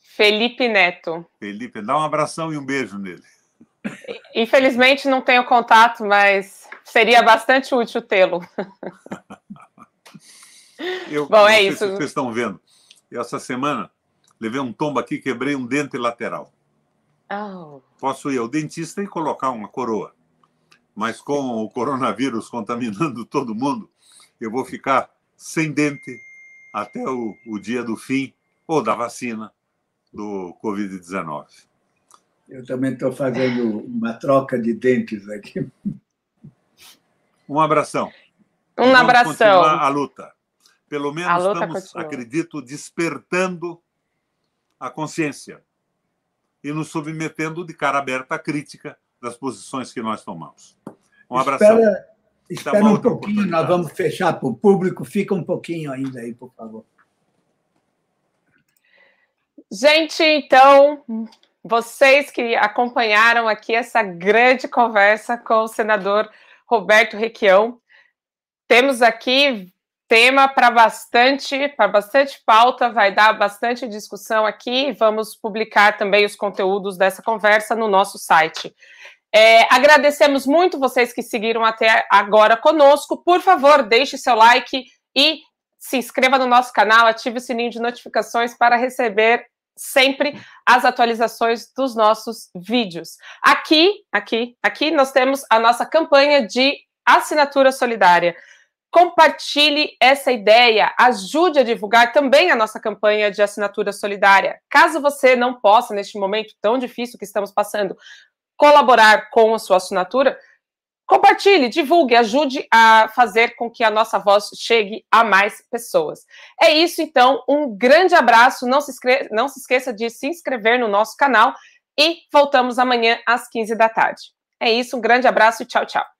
Speaker 1: Felipe Neto.
Speaker 3: Felipe, dá um abração e um beijo nele.
Speaker 1: Infelizmente não tenho contato, mas seria bastante útil tê-lo.
Speaker 3: Eu, Bom, é isso. vocês estão vendo. Eu, essa semana levei um tombo aqui, quebrei um dente lateral. Oh. Posso ir ao dentista e colocar uma coroa. Mas com o coronavírus contaminando todo mundo, eu vou ficar sem dente, até o, o dia do fim ou da vacina do Covid-19.
Speaker 2: Eu também estou fazendo uma troca de dentes aqui.
Speaker 3: Um abração.
Speaker 1: Um Vamos abração. a
Speaker 3: luta. Pelo menos luta estamos, continua. acredito, despertando a consciência e nos submetendo de cara aberta à crítica das posições que nós tomamos. Um abração. Espera
Speaker 2: Espera um pouquinho, nós vamos fechar para o público. Fica um pouquinho ainda
Speaker 1: aí, por favor. Gente, então, vocês que acompanharam aqui essa grande conversa com o senador Roberto Requião, temos aqui tema para bastante, para bastante pauta, vai dar bastante discussão aqui. Vamos publicar também os conteúdos dessa conversa no nosso site. É, agradecemos muito vocês que seguiram até agora conosco. Por favor, deixe seu like e se inscreva no nosso canal, ative o sininho de notificações para receber sempre as atualizações dos nossos vídeos. Aqui, aqui, aqui nós temos a nossa campanha de assinatura solidária. Compartilhe essa ideia, ajude a divulgar também a nossa campanha de assinatura solidária. Caso você não possa, neste momento tão difícil que estamos passando, colaborar com a sua assinatura, compartilhe, divulgue, ajude a fazer com que a nossa voz chegue a mais pessoas. É isso, então. Um grande abraço. Não se, Não se esqueça de se inscrever no nosso canal e voltamos amanhã às 15 da tarde. É isso, um grande abraço e tchau, tchau.